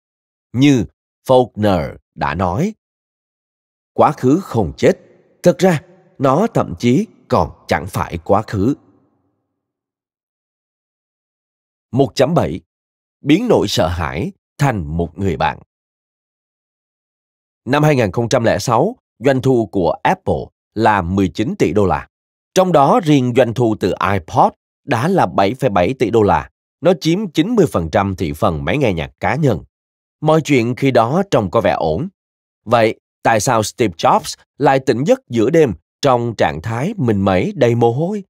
Như Faulkner đã nói, quá khứ không chết, thật ra nó thậm chí còn chẳng phải quá khứ. 1.7 biến nỗi sợ hãi thành một người bạn. Năm 2006, doanh thu của Apple là 19 tỷ đô la. Trong đó riêng doanh thu từ iPod đã là 7,7 tỷ đô la. Nó chiếm 90% thị phần máy nghe nhạc cá nhân. Mọi chuyện khi đó trông có vẻ ổn. Vậy, tại sao Steve Jobs lại tỉnh giấc giữa đêm trong trạng thái mình mẩy đầy mồ hôi?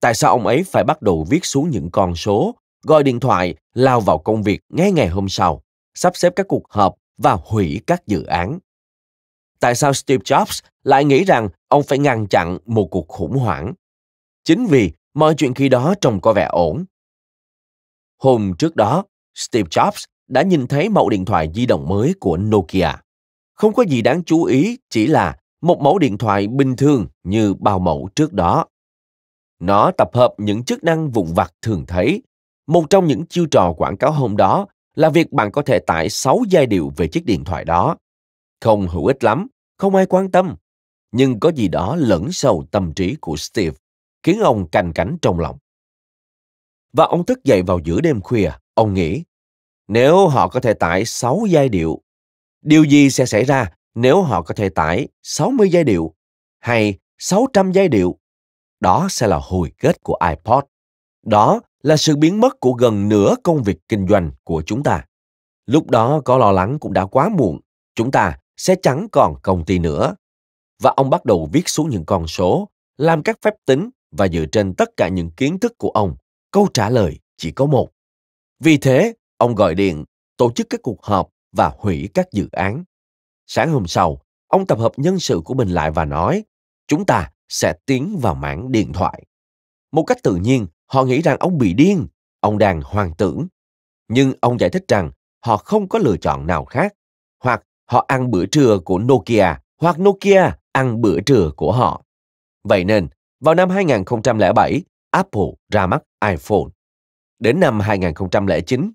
Tại sao ông ấy phải bắt đầu viết xuống những con số gọi điện thoại lao vào công việc ngay ngày hôm sau, sắp xếp các cuộc họp và hủy các dự án. Tại sao Steve Jobs lại nghĩ rằng ông phải ngăn chặn một cuộc khủng hoảng? Chính vì mọi chuyện khi đó trông có vẻ ổn. Hôm trước đó, Steve Jobs đã nhìn thấy mẫu điện thoại di động mới của Nokia. Không có gì đáng chú ý, chỉ là một mẫu điện thoại bình thường như bao mẫu trước đó. Nó tập hợp những chức năng vụn vặt thường thấy một trong những chiêu trò quảng cáo hôm đó là việc bạn có thể tải 6 giai điệu về chiếc điện thoại đó. Không hữu ích lắm, không ai quan tâm. Nhưng có gì đó lẫn sâu tâm trí của Steve, khiến ông cành cánh trong lòng. Và ông thức dậy vào giữa đêm khuya, ông nghĩ, nếu họ có thể tải 6 giai điệu, điều gì sẽ xảy ra nếu họ có thể tải 60 giai điệu hay 600 giai điệu? Đó sẽ là hồi kết của iPod. Đó là sự biến mất của gần nửa công việc kinh doanh của chúng ta. Lúc đó có lo lắng cũng đã quá muộn, chúng ta sẽ chẳng còn công ty nữa. Và ông bắt đầu viết xuống những con số, làm các phép tính và dựa trên tất cả những kiến thức của ông, câu trả lời chỉ có một. Vì thế, ông gọi điện, tổ chức các cuộc họp và hủy các dự án. Sáng hôm sau, ông tập hợp nhân sự của mình lại và nói, chúng ta sẽ tiến vào mảng điện thoại. Một cách tự nhiên, Họ nghĩ rằng ông bị điên, ông đang hoang tưởng. Nhưng ông giải thích rằng họ không có lựa chọn nào khác, hoặc họ ăn bữa trưa của Nokia, hoặc Nokia ăn bữa trưa của họ. Vậy nên, vào năm 2007, Apple ra mắt iPhone. Đến năm 2009,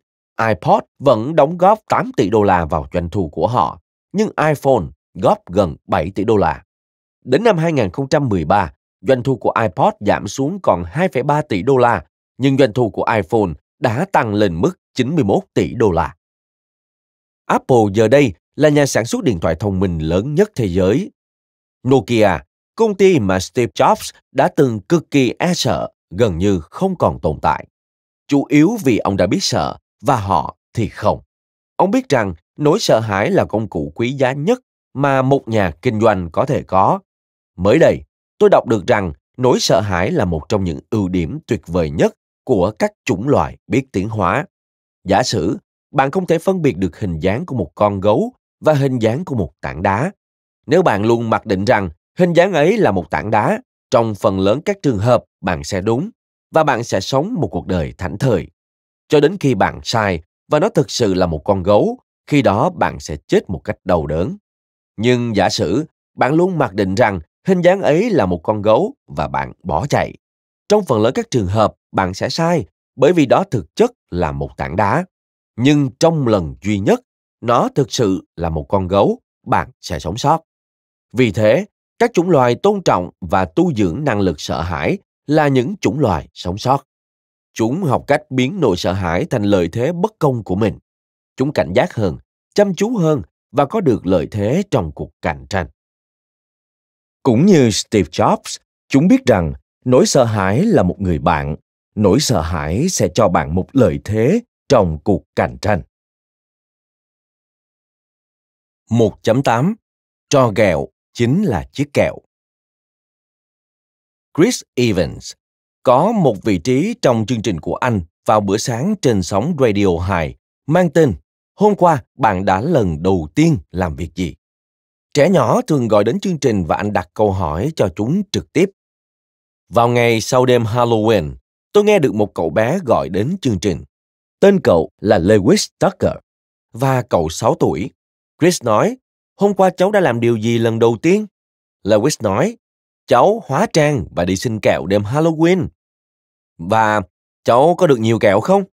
iPod vẫn đóng góp 8 tỷ đô la vào doanh thu của họ, nhưng iPhone góp gần 7 tỷ đô la. Đến năm 2013, Doanh thu của iPod giảm xuống còn 2,3 tỷ đô la, nhưng doanh thu của iPhone đã tăng lên mức 91 tỷ đô la. Apple giờ đây là nhà sản xuất điện thoại thông minh lớn nhất thế giới. Nokia, công ty mà Steve Jobs đã từng cực kỳ e sợ, gần như không còn tồn tại. Chủ yếu vì ông đã biết sợ và họ thì không. Ông biết rằng nỗi sợ hãi là công cụ quý giá nhất mà một nhà kinh doanh có thể có. Mới đây, tôi đọc được rằng nỗi sợ hãi là một trong những ưu điểm tuyệt vời nhất của các chủng loài biết tiến hóa giả sử bạn không thể phân biệt được hình dáng của một con gấu và hình dáng của một tảng đá nếu bạn luôn mặc định rằng hình dáng ấy là một tảng đá trong phần lớn các trường hợp bạn sẽ đúng và bạn sẽ sống một cuộc đời thảnh thơi cho đến khi bạn sai và nó thực sự là một con gấu khi đó bạn sẽ chết một cách đau đớn nhưng giả sử bạn luôn mặc định rằng Hình dáng ấy là một con gấu và bạn bỏ chạy. Trong phần lớn các trường hợp, bạn sẽ sai bởi vì đó thực chất là một tảng đá. Nhưng trong lần duy nhất, nó thực sự là một con gấu, bạn sẽ sống sót. Vì thế, các chủng loài tôn trọng và tu dưỡng năng lực sợ hãi là những chủng loài sống sót. Chúng học cách biến nỗi sợ hãi thành lợi thế bất công của mình. Chúng cảnh giác hơn, chăm chú hơn và có được lợi thế trong cuộc cạnh tranh. Cũng như Steve Jobs, chúng biết rằng nỗi sợ hãi là một người bạn, nỗi sợ hãi sẽ cho bạn một lợi thế trong cuộc cạnh tranh. 1.8 Cho kẹo chính là chiếc kẹo. Chris Evans có một vị trí trong chương trình của anh vào bữa sáng trên sóng Radio 2 mang tên Hôm qua bạn đã lần đầu tiên làm việc gì? Trẻ nhỏ thường gọi đến chương trình và anh đặt câu hỏi cho chúng trực tiếp. Vào ngày sau đêm Halloween, tôi nghe được một cậu bé gọi đến chương trình. Tên cậu là Lewis Tucker và cậu 6 tuổi. Chris nói, hôm qua cháu đã làm điều gì lần đầu tiên? Lewis nói, cháu hóa trang và đi xin kẹo đêm Halloween. Và cháu có được nhiều kẹo không?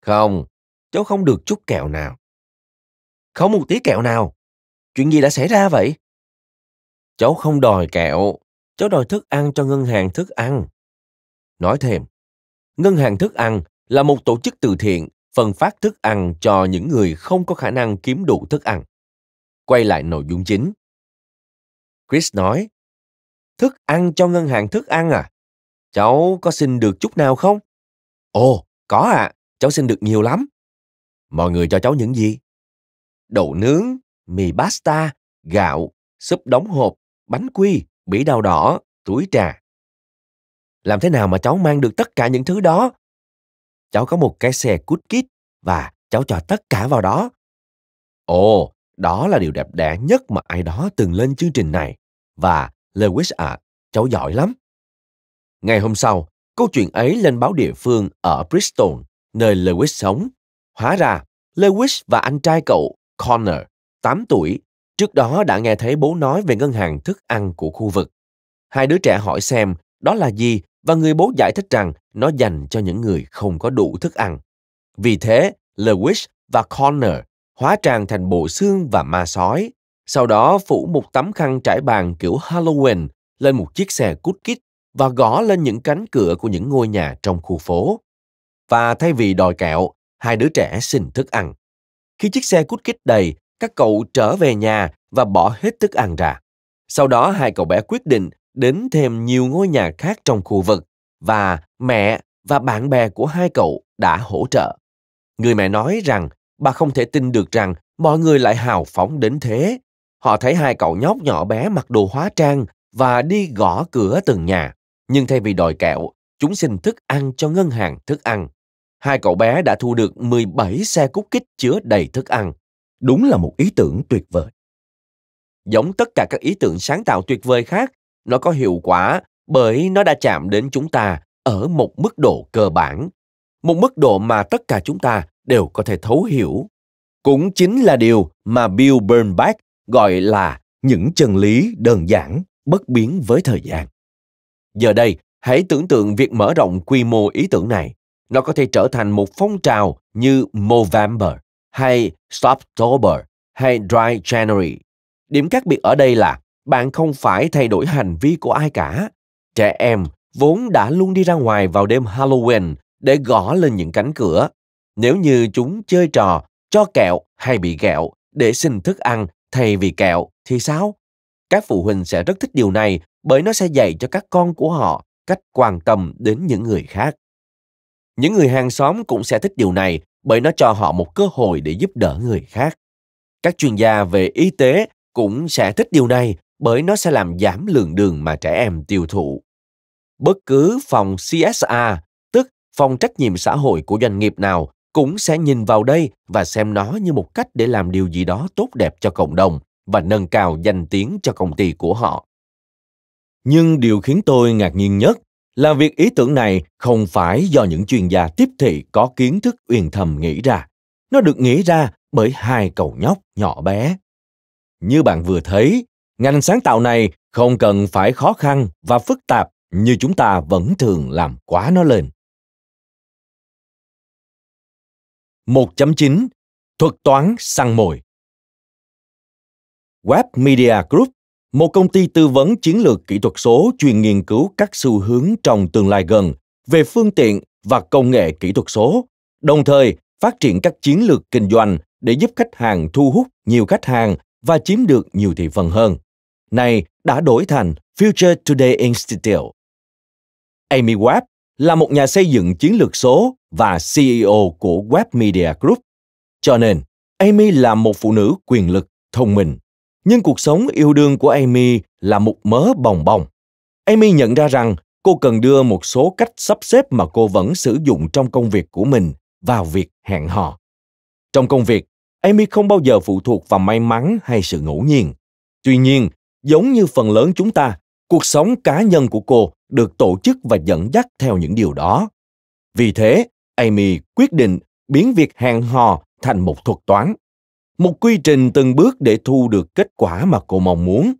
Không, cháu không được chút kẹo nào. Không một tí kẹo nào. Chuyện gì đã xảy ra vậy? Cháu không đòi kẹo, cháu đòi thức ăn cho ngân hàng thức ăn. Nói thêm, ngân hàng thức ăn là một tổ chức từ thiện phân phát thức ăn cho những người không có khả năng kiếm đủ thức ăn. Quay lại nội dung chính. Chris nói, thức ăn cho ngân hàng thức ăn à? Cháu có xin được chút nào không? Ồ, có ạ, à, cháu xin được nhiều lắm. Mọi người cho cháu những gì? Đậu nướng, mì pasta, gạo, súp đóng hộp, bánh quy, bỉ đào đỏ, túi trà. Làm thế nào mà cháu mang được tất cả những thứ đó? Cháu có một cái xe cút kít và cháu cho tất cả vào đó. Ồ, đó là điều đẹp đẽ nhất mà ai đó từng lên chương trình này. Và Lewis ạ, à, cháu giỏi lắm. Ngày hôm sau, câu chuyện ấy lên báo địa phương ở Bristol, nơi Lewis sống. Hóa ra, Lewis và anh trai cậu Connor 8 tuổi, trước đó đã nghe thấy bố nói về ngân hàng thức ăn của khu vực. Hai đứa trẻ hỏi xem đó là gì và người bố giải thích rằng nó dành cho những người không có đủ thức ăn. Vì thế, Lewis và Connor hóa trang thành bộ xương và ma sói, sau đó phủ một tấm khăn trải bàn kiểu Halloween lên một chiếc xe cút kít và gõ lên những cánh cửa của những ngôi nhà trong khu phố. Và thay vì đòi kẹo, hai đứa trẻ xin thức ăn. Khi chiếc xe cút kít đầy, các cậu trở về nhà và bỏ hết thức ăn ra. Sau đó hai cậu bé quyết định đến thêm nhiều ngôi nhà khác trong khu vực và mẹ và bạn bè của hai cậu đã hỗ trợ. Người mẹ nói rằng bà không thể tin được rằng mọi người lại hào phóng đến thế. Họ thấy hai cậu nhóc nhỏ bé mặc đồ hóa trang và đi gõ cửa từng nhà. Nhưng thay vì đòi kẹo, chúng xin thức ăn cho ngân hàng thức ăn. Hai cậu bé đã thu được 17 xe cút kích chứa đầy thức ăn. Đúng là một ý tưởng tuyệt vời. Giống tất cả các ý tưởng sáng tạo tuyệt vời khác, nó có hiệu quả bởi nó đã chạm đến chúng ta ở một mức độ cơ bản, một mức độ mà tất cả chúng ta đều có thể thấu hiểu. Cũng chính là điều mà Bill Bernbach gọi là những chân lý đơn giản, bất biến với thời gian. Giờ đây, hãy tưởng tượng việc mở rộng quy mô ý tưởng này. Nó có thể trở thành một phong trào như Movember, hay Stoptober hay Dry January. Điểm khác biệt ở đây là bạn không phải thay đổi hành vi của ai cả. Trẻ em vốn đã luôn đi ra ngoài vào đêm Halloween để gõ lên những cánh cửa. Nếu như chúng chơi trò cho kẹo hay bị kẹo để xin thức ăn thay vì kẹo thì sao? Các phụ huynh sẽ rất thích điều này bởi nó sẽ dạy cho các con của họ cách quan tâm đến những người khác. Những người hàng xóm cũng sẽ thích điều này bởi nó cho họ một cơ hội để giúp đỡ người khác. Các chuyên gia về y tế cũng sẽ thích điều này bởi nó sẽ làm giảm lượng đường mà trẻ em tiêu thụ. Bất cứ phòng CSA, tức phòng trách nhiệm xã hội của doanh nghiệp nào cũng sẽ nhìn vào đây và xem nó như một cách để làm điều gì đó tốt đẹp cho cộng đồng và nâng cao danh tiếng cho công ty của họ. Nhưng điều khiến tôi ngạc nhiên nhất là việc ý tưởng này không phải do những chuyên gia tiếp thị có kiến thức uyên thầm nghĩ ra. Nó được nghĩ ra bởi hai cậu nhóc nhỏ bé. Như bạn vừa thấy, ngành sáng tạo này không cần phải khó khăn và phức tạp như chúng ta vẫn thường làm quá nó lên. 1.9 Thuật toán săn mồi Web Media Group một công ty tư vấn chiến lược kỹ thuật số chuyên nghiên cứu các xu hướng trong tương lai gần về phương tiện và công nghệ kỹ thuật số, đồng thời phát triển các chiến lược kinh doanh để giúp khách hàng thu hút nhiều khách hàng và chiếm được nhiều thị phần hơn. Này đã đổi thành Future Today Institute. Amy Webb là một nhà xây dựng chiến lược số và CEO của Web Media Group. Cho nên, Amy là một phụ nữ quyền lực, thông minh nhưng cuộc sống yêu đương của Amy là một mớ bồng bồng. Amy nhận ra rằng cô cần đưa một số cách sắp xếp mà cô vẫn sử dụng trong công việc của mình vào việc hẹn hò. Trong công việc, Amy không bao giờ phụ thuộc vào may mắn hay sự ngẫu nhiên. Tuy nhiên, giống như phần lớn chúng ta, cuộc sống cá nhân của cô được tổ chức và dẫn dắt theo những điều đó. Vì thế, Amy quyết định biến việc hẹn hò thành một thuật toán một quy trình từng bước để thu được kết quả mà cô mong muốn.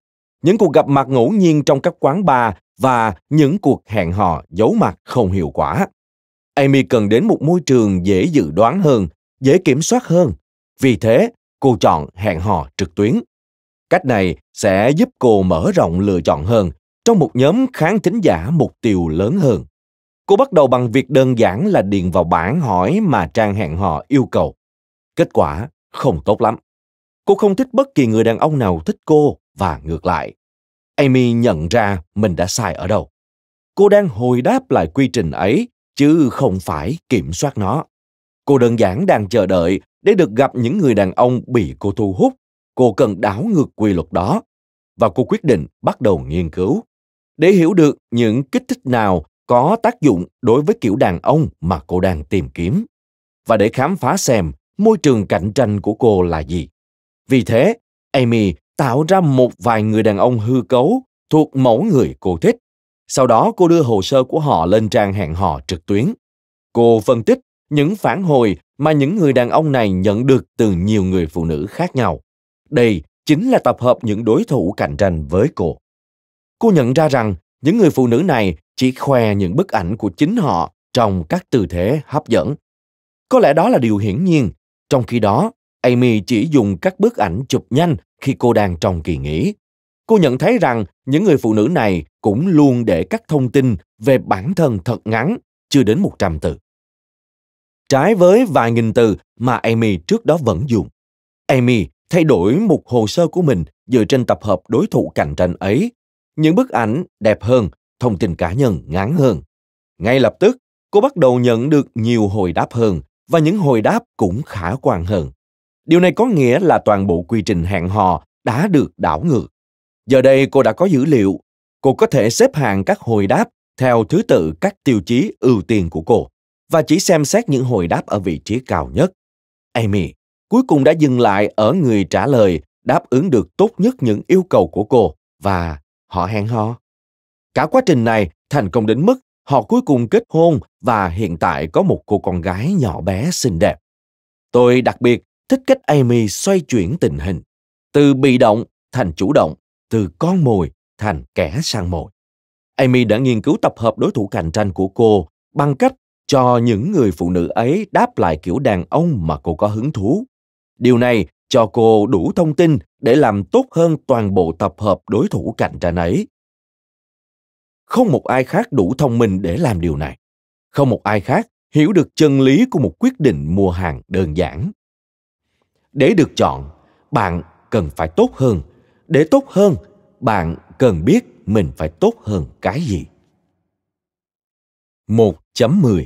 Những cuộc gặp mặt ngẫu nhiên trong các quán bar và những cuộc hẹn hò giấu mặt không hiệu quả. Amy cần đến một môi trường dễ dự đoán hơn, dễ kiểm soát hơn. Vì thế, cô chọn hẹn hò trực tuyến. Cách này sẽ giúp cô mở rộng lựa chọn hơn trong một nhóm khán thính giả mục tiêu lớn hơn. Cô bắt đầu bằng việc đơn giản là điền vào bảng hỏi mà trang hẹn hò yêu cầu. Kết quả không tốt lắm. Cô không thích bất kỳ người đàn ông nào thích cô và ngược lại. Amy nhận ra mình đã sai ở đâu. Cô đang hồi đáp lại quy trình ấy chứ không phải kiểm soát nó. Cô đơn giản đang chờ đợi để được gặp những người đàn ông bị cô thu hút. Cô cần đảo ngược quy luật đó và cô quyết định bắt đầu nghiên cứu để hiểu được những kích thích nào có tác dụng đối với kiểu đàn ông mà cô đang tìm kiếm và để khám phá xem môi trường cạnh tranh của cô là gì. Vì thế, Amy tạo ra một vài người đàn ông hư cấu thuộc mẫu người cô thích. Sau đó cô đưa hồ sơ của họ lên trang hẹn hò trực tuyến. Cô phân tích những phản hồi mà những người đàn ông này nhận được từ nhiều người phụ nữ khác nhau. Đây chính là tập hợp những đối thủ cạnh tranh với cô. Cô nhận ra rằng những người phụ nữ này chỉ khoe những bức ảnh của chính họ trong các tư thế hấp dẫn. Có lẽ đó là điều hiển nhiên, trong khi đó, Amy chỉ dùng các bức ảnh chụp nhanh khi cô đang trong kỳ nghỉ. Cô nhận thấy rằng những người phụ nữ này cũng luôn để các thông tin về bản thân thật ngắn, chưa đến 100 từ. Trái với vài nghìn từ mà Amy trước đó vẫn dùng. Amy thay đổi một hồ sơ của mình dựa trên tập hợp đối thủ cạnh tranh ấy. Những bức ảnh đẹp hơn, thông tin cá nhân ngắn hơn. Ngay lập tức, cô bắt đầu nhận được nhiều hồi đáp hơn và những hồi đáp cũng khả quan hơn. Điều này có nghĩa là toàn bộ quy trình hẹn hò đã được đảo ngược. Giờ đây cô đã có dữ liệu, cô có thể xếp hạng các hồi đáp theo thứ tự các tiêu chí ưu tiên của cô và chỉ xem xét những hồi đáp ở vị trí cao nhất. Amy cuối cùng đã dừng lại ở người trả lời đáp ứng được tốt nhất những yêu cầu của cô và họ hẹn hò. Cả quá trình này thành công đến mức Họ cuối cùng kết hôn và hiện tại có một cô con gái nhỏ bé xinh đẹp. Tôi đặc biệt thích cách Amy xoay chuyển tình hình. Từ bị động thành chủ động, từ con mồi thành kẻ săn mồi. Amy đã nghiên cứu tập hợp đối thủ cạnh tranh của cô bằng cách cho những người phụ nữ ấy đáp lại kiểu đàn ông mà cô có hứng thú. Điều này cho cô đủ thông tin để làm tốt hơn toàn bộ tập hợp đối thủ cạnh tranh ấy không một ai khác đủ thông minh để làm điều này không một ai khác hiểu được chân lý của một quyết định mua hàng đơn giản để được chọn bạn cần phải tốt hơn để tốt hơn bạn cần biết mình phải tốt hơn cái gì 1.10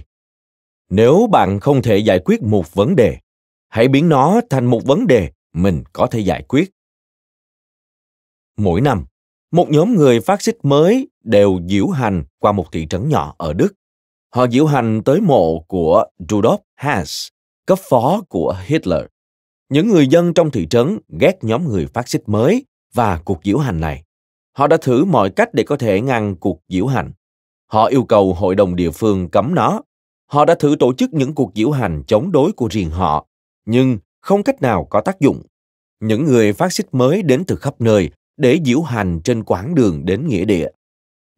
Nếu bạn không thể giải quyết một vấn đề, hãy biến nó thành một vấn đề mình có thể giải quyết. Mỗi năm, một nhóm người phát xít mới đều diễu hành qua một thị trấn nhỏ ở Đức. Họ diễu hành tới mộ của Rudolf Hess, cấp phó của Hitler. Những người dân trong thị trấn ghét nhóm người phát xít mới và cuộc diễu hành này. Họ đã thử mọi cách để có thể ngăn cuộc diễu hành. Họ yêu cầu hội đồng địa phương cấm nó. Họ đã thử tổ chức những cuộc diễu hành chống đối của riêng họ, nhưng không cách nào có tác dụng. Những người phát xít mới đến từ khắp nơi để diễu hành trên quãng đường đến nghĩa địa.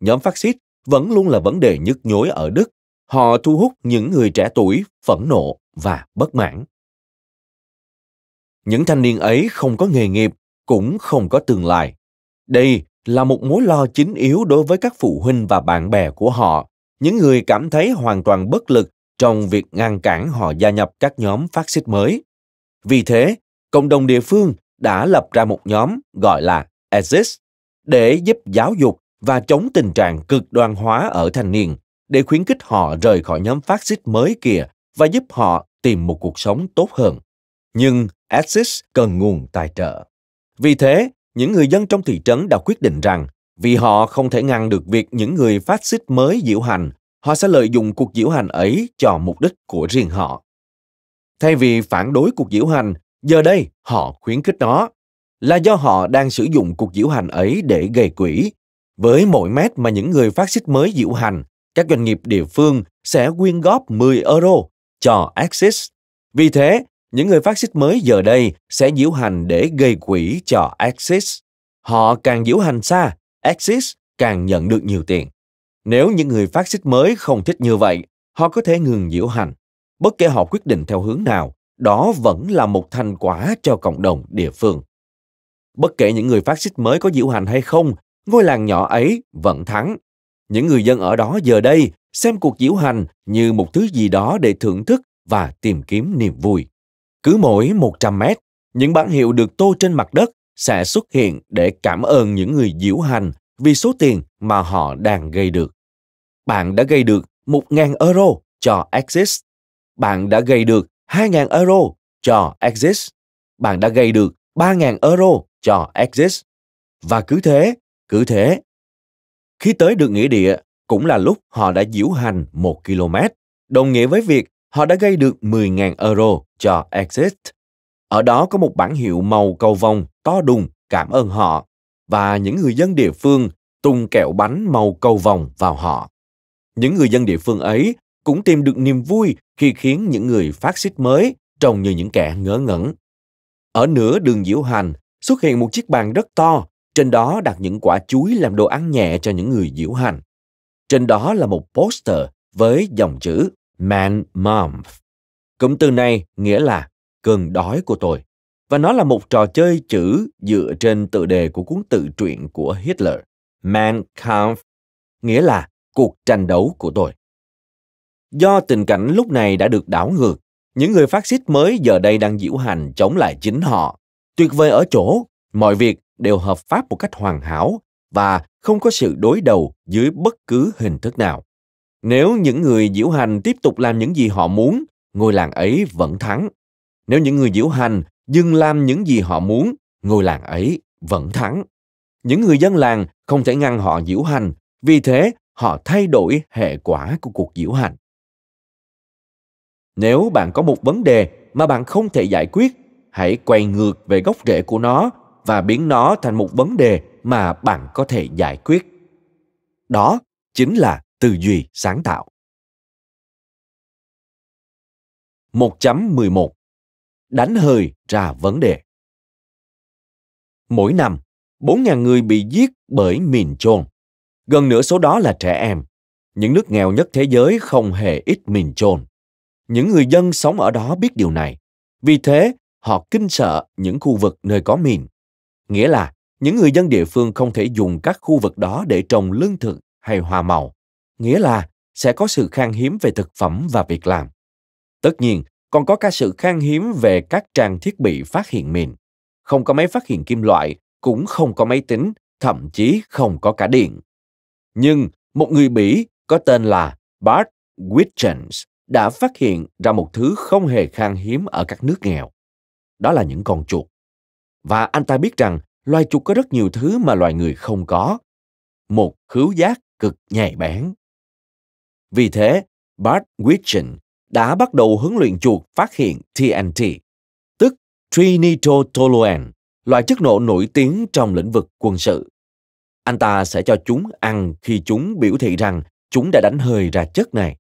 Nhóm phát xít vẫn luôn là vấn đề nhức nhối ở Đức. Họ thu hút những người trẻ tuổi phẫn nộ và bất mãn. Những thanh niên ấy không có nghề nghiệp, cũng không có tương lai. Đây là một mối lo chính yếu đối với các phụ huynh và bạn bè của họ, những người cảm thấy hoàn toàn bất lực trong việc ngăn cản họ gia nhập các nhóm phát xít mới. Vì thế, cộng đồng địa phương đã lập ra một nhóm gọi là ASIS để giúp giáo dục và chống tình trạng cực đoan hóa ở thanh niên, để khuyến khích họ rời khỏi nhóm phát xít mới kia và giúp họ tìm một cuộc sống tốt hơn. Nhưng ASIS cần nguồn tài trợ. Vì thế, những người dân trong thị trấn đã quyết định rằng vì họ không thể ngăn được việc những người phát xít mới diễu hành, họ sẽ lợi dụng cuộc diễu hành ấy cho mục đích của riêng họ. Thay vì phản đối cuộc diễu hành, giờ đây họ khuyến khích nó là do họ đang sử dụng cuộc diễu hành ấy để gây quỹ. Với mỗi mét mà những người phát xít mới diễu hành, các doanh nghiệp địa phương sẽ quyên góp 10 euro cho Axis. Vì thế, những người phát xít mới giờ đây sẽ diễu hành để gây quỹ cho Axis. Họ càng diễu hành xa, Axis càng nhận được nhiều tiền. Nếu những người phát xít mới không thích như vậy, họ có thể ngừng diễu hành. Bất kể họ quyết định theo hướng nào, đó vẫn là một thành quả cho cộng đồng địa phương bất kể những người phát xít mới có diễu hành hay không, ngôi làng nhỏ ấy vẫn thắng. Những người dân ở đó giờ đây xem cuộc diễu hành như một thứ gì đó để thưởng thức và tìm kiếm niềm vui. Cứ mỗi 100 mét, những bản hiệu được tô trên mặt đất sẽ xuất hiện để cảm ơn những người diễu hành vì số tiền mà họ đang gây được. Bạn đã gây được 1.000 euro cho Axis. Bạn đã gây được 2.000 euro cho Axis. Bạn đã gây được 3.000 euro cho Exit. Và cứ thế, cứ thế. Khi tới được nghĩa địa, cũng là lúc họ đã diễu hành một km, đồng nghĩa với việc họ đã gây được 10.000 euro cho Exit. Ở đó có một bảng hiệu màu cầu vồng to đùng cảm ơn họ và những người dân địa phương tung kẹo bánh màu cầu vồng vào họ. Những người dân địa phương ấy cũng tìm được niềm vui khi khiến những người phát xít mới trông như những kẻ ngớ ngẩn. Ở nửa đường diễu hành, xuất hiện một chiếc bàn rất to, trên đó đặt những quả chuối làm đồ ăn nhẹ cho những người diễu hành. Trên đó là một poster với dòng chữ Man Month. Cụm từ này nghĩa là cơn đói của tôi. Và nó là một trò chơi chữ dựa trên tựa đề của cuốn tự truyện của Hitler, Man Kampf, nghĩa là cuộc tranh đấu của tôi. Do tình cảnh lúc này đã được đảo ngược, những người phát xít mới giờ đây đang diễu hành chống lại chính họ Tuyệt vời ở chỗ, mọi việc đều hợp pháp một cách hoàn hảo và không có sự đối đầu dưới bất cứ hình thức nào. Nếu những người diễu hành tiếp tục làm những gì họ muốn, ngôi làng ấy vẫn thắng. Nếu những người diễu hành dừng làm những gì họ muốn, ngôi làng ấy vẫn thắng. Những người dân làng không thể ngăn họ diễu hành, vì thế họ thay đổi hệ quả của cuộc diễu hành. Nếu bạn có một vấn đề mà bạn không thể giải quyết hãy quay ngược về gốc rễ của nó và biến nó thành một vấn đề mà bạn có thể giải quyết đó chính là tư duy sáng tạo 1.11 Đánh hơi ra vấn đề Mỗi năm, 4.000 người bị giết bởi mìn chôn. Gần nửa số đó là trẻ em. Những nước nghèo nhất thế giới không hề ít mìn chôn. Những người dân sống ở đó biết điều này. Vì thế, họ kinh sợ những khu vực nơi có mìn. Nghĩa là những người dân địa phương không thể dùng các khu vực đó để trồng lương thực hay hoa màu. Nghĩa là sẽ có sự khan hiếm về thực phẩm và việc làm. Tất nhiên, còn có cả sự khan hiếm về các trang thiết bị phát hiện mìn. Không có máy phát hiện kim loại, cũng không có máy tính, thậm chí không có cả điện. Nhưng một người Bỉ có tên là Bart Wittgens đã phát hiện ra một thứ không hề khan hiếm ở các nước nghèo đó là những con chuột. Và anh ta biết rằng loài chuột có rất nhiều thứ mà loài người không có. Một khứu giác cực nhạy bén. Vì thế, Bart Wichen đã bắt đầu huấn luyện chuột phát hiện TNT, tức Trinitotoluene, loại chất nổ nổi tiếng trong lĩnh vực quân sự. Anh ta sẽ cho chúng ăn khi chúng biểu thị rằng chúng đã đánh hơi ra chất này.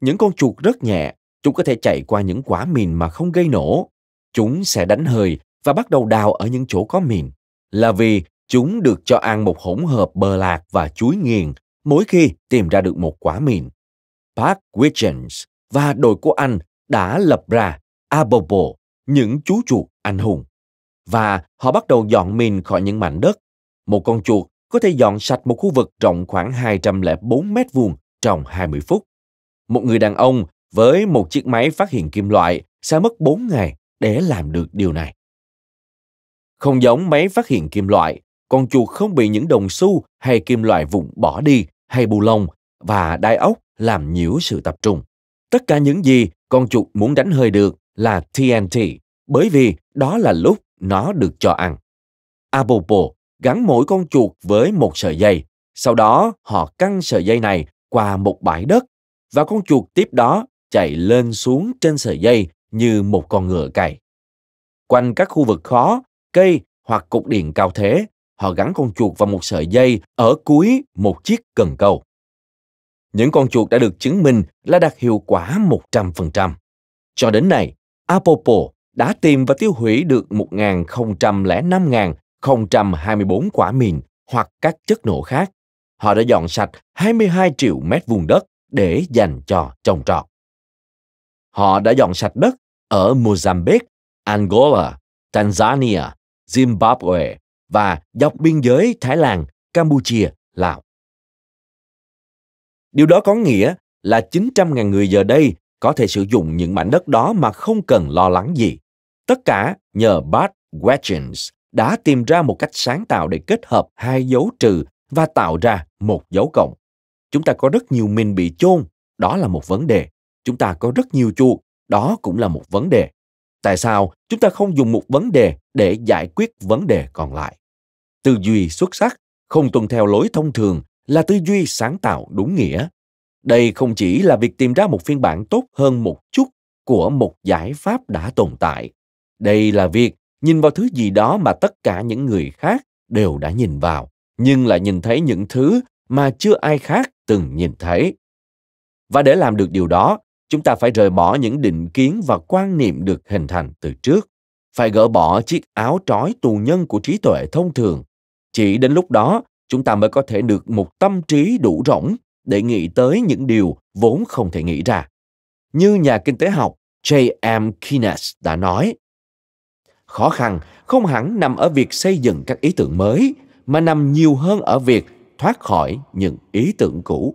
Những con chuột rất nhẹ, chúng có thể chạy qua những quả mìn mà không gây nổ chúng sẽ đánh hơi và bắt đầu đào ở những chỗ có mìn, là vì chúng được cho ăn một hỗn hợp bờ lạc và chuối nghiền mỗi khi tìm ra được một quả mìn, Park Wiggins và đội của anh đã lập ra Abobo, những chú chuột anh hùng. Và họ bắt đầu dọn mìn khỏi những mảnh đất. Một con chuột có thể dọn sạch một khu vực rộng khoảng 204 mét vuông trong 20 phút. Một người đàn ông với một chiếc máy phát hiện kim loại sẽ mất 4 ngày để làm được điều này. Không giống máy phát hiện kim loại, con chuột không bị những đồng xu hay kim loại vụn bỏ đi hay bù lông và đai ốc làm nhiễu sự tập trung. Tất cả những gì con chuột muốn đánh hơi được là TNT, bởi vì đó là lúc nó được cho ăn. Apopo gắn mỗi con chuột với một sợi dây, sau đó họ căng sợi dây này qua một bãi đất và con chuột tiếp đó chạy lên xuống trên sợi dây như một con ngựa cày. Quanh các khu vực khó, cây hoặc cục điện cao thế, họ gắn con chuột vào một sợi dây ở cuối một chiếc cần câu. Những con chuột đã được chứng minh là đạt hiệu quả 100%. Cho đến nay, Apopo đã tìm và tiêu hủy được 1.005.024 quả mìn hoặc các chất nổ khác. Họ đã dọn sạch 22 triệu mét vuông đất để dành cho trồng trọt. Họ đã dọn sạch đất ở Mozambique, Angola, Tanzania, Zimbabwe và dọc biên giới Thái Lan, Campuchia, Lào. Điều đó có nghĩa là 900.000 người giờ đây có thể sử dụng những mảnh đất đó mà không cần lo lắng gì. Tất cả nhờ Bart Wedgens đã tìm ra một cách sáng tạo để kết hợp hai dấu trừ và tạo ra một dấu cộng. Chúng ta có rất nhiều mình bị chôn, đó là một vấn đề. Chúng ta có rất nhiều chuột, đó cũng là một vấn đề tại sao chúng ta không dùng một vấn đề để giải quyết vấn đề còn lại tư duy xuất sắc không tuân theo lối thông thường là tư duy sáng tạo đúng nghĩa đây không chỉ là việc tìm ra một phiên bản tốt hơn một chút của một giải pháp đã tồn tại đây là việc nhìn vào thứ gì đó mà tất cả những người khác đều đã nhìn vào nhưng lại nhìn thấy những thứ mà chưa ai khác từng nhìn thấy và để làm được điều đó chúng ta phải rời bỏ những định kiến và quan niệm được hình thành từ trước phải gỡ bỏ chiếc áo trói tù nhân của trí tuệ thông thường chỉ đến lúc đó chúng ta mới có thể được một tâm trí đủ rỗng để nghĩ tới những điều vốn không thể nghĩ ra như nhà kinh tế học J.M. Keynes đã nói. Khó khăn không hẳn nằm ở việc xây dựng các ý tưởng mới, mà nằm nhiều hơn ở việc thoát khỏi những ý tưởng cũ.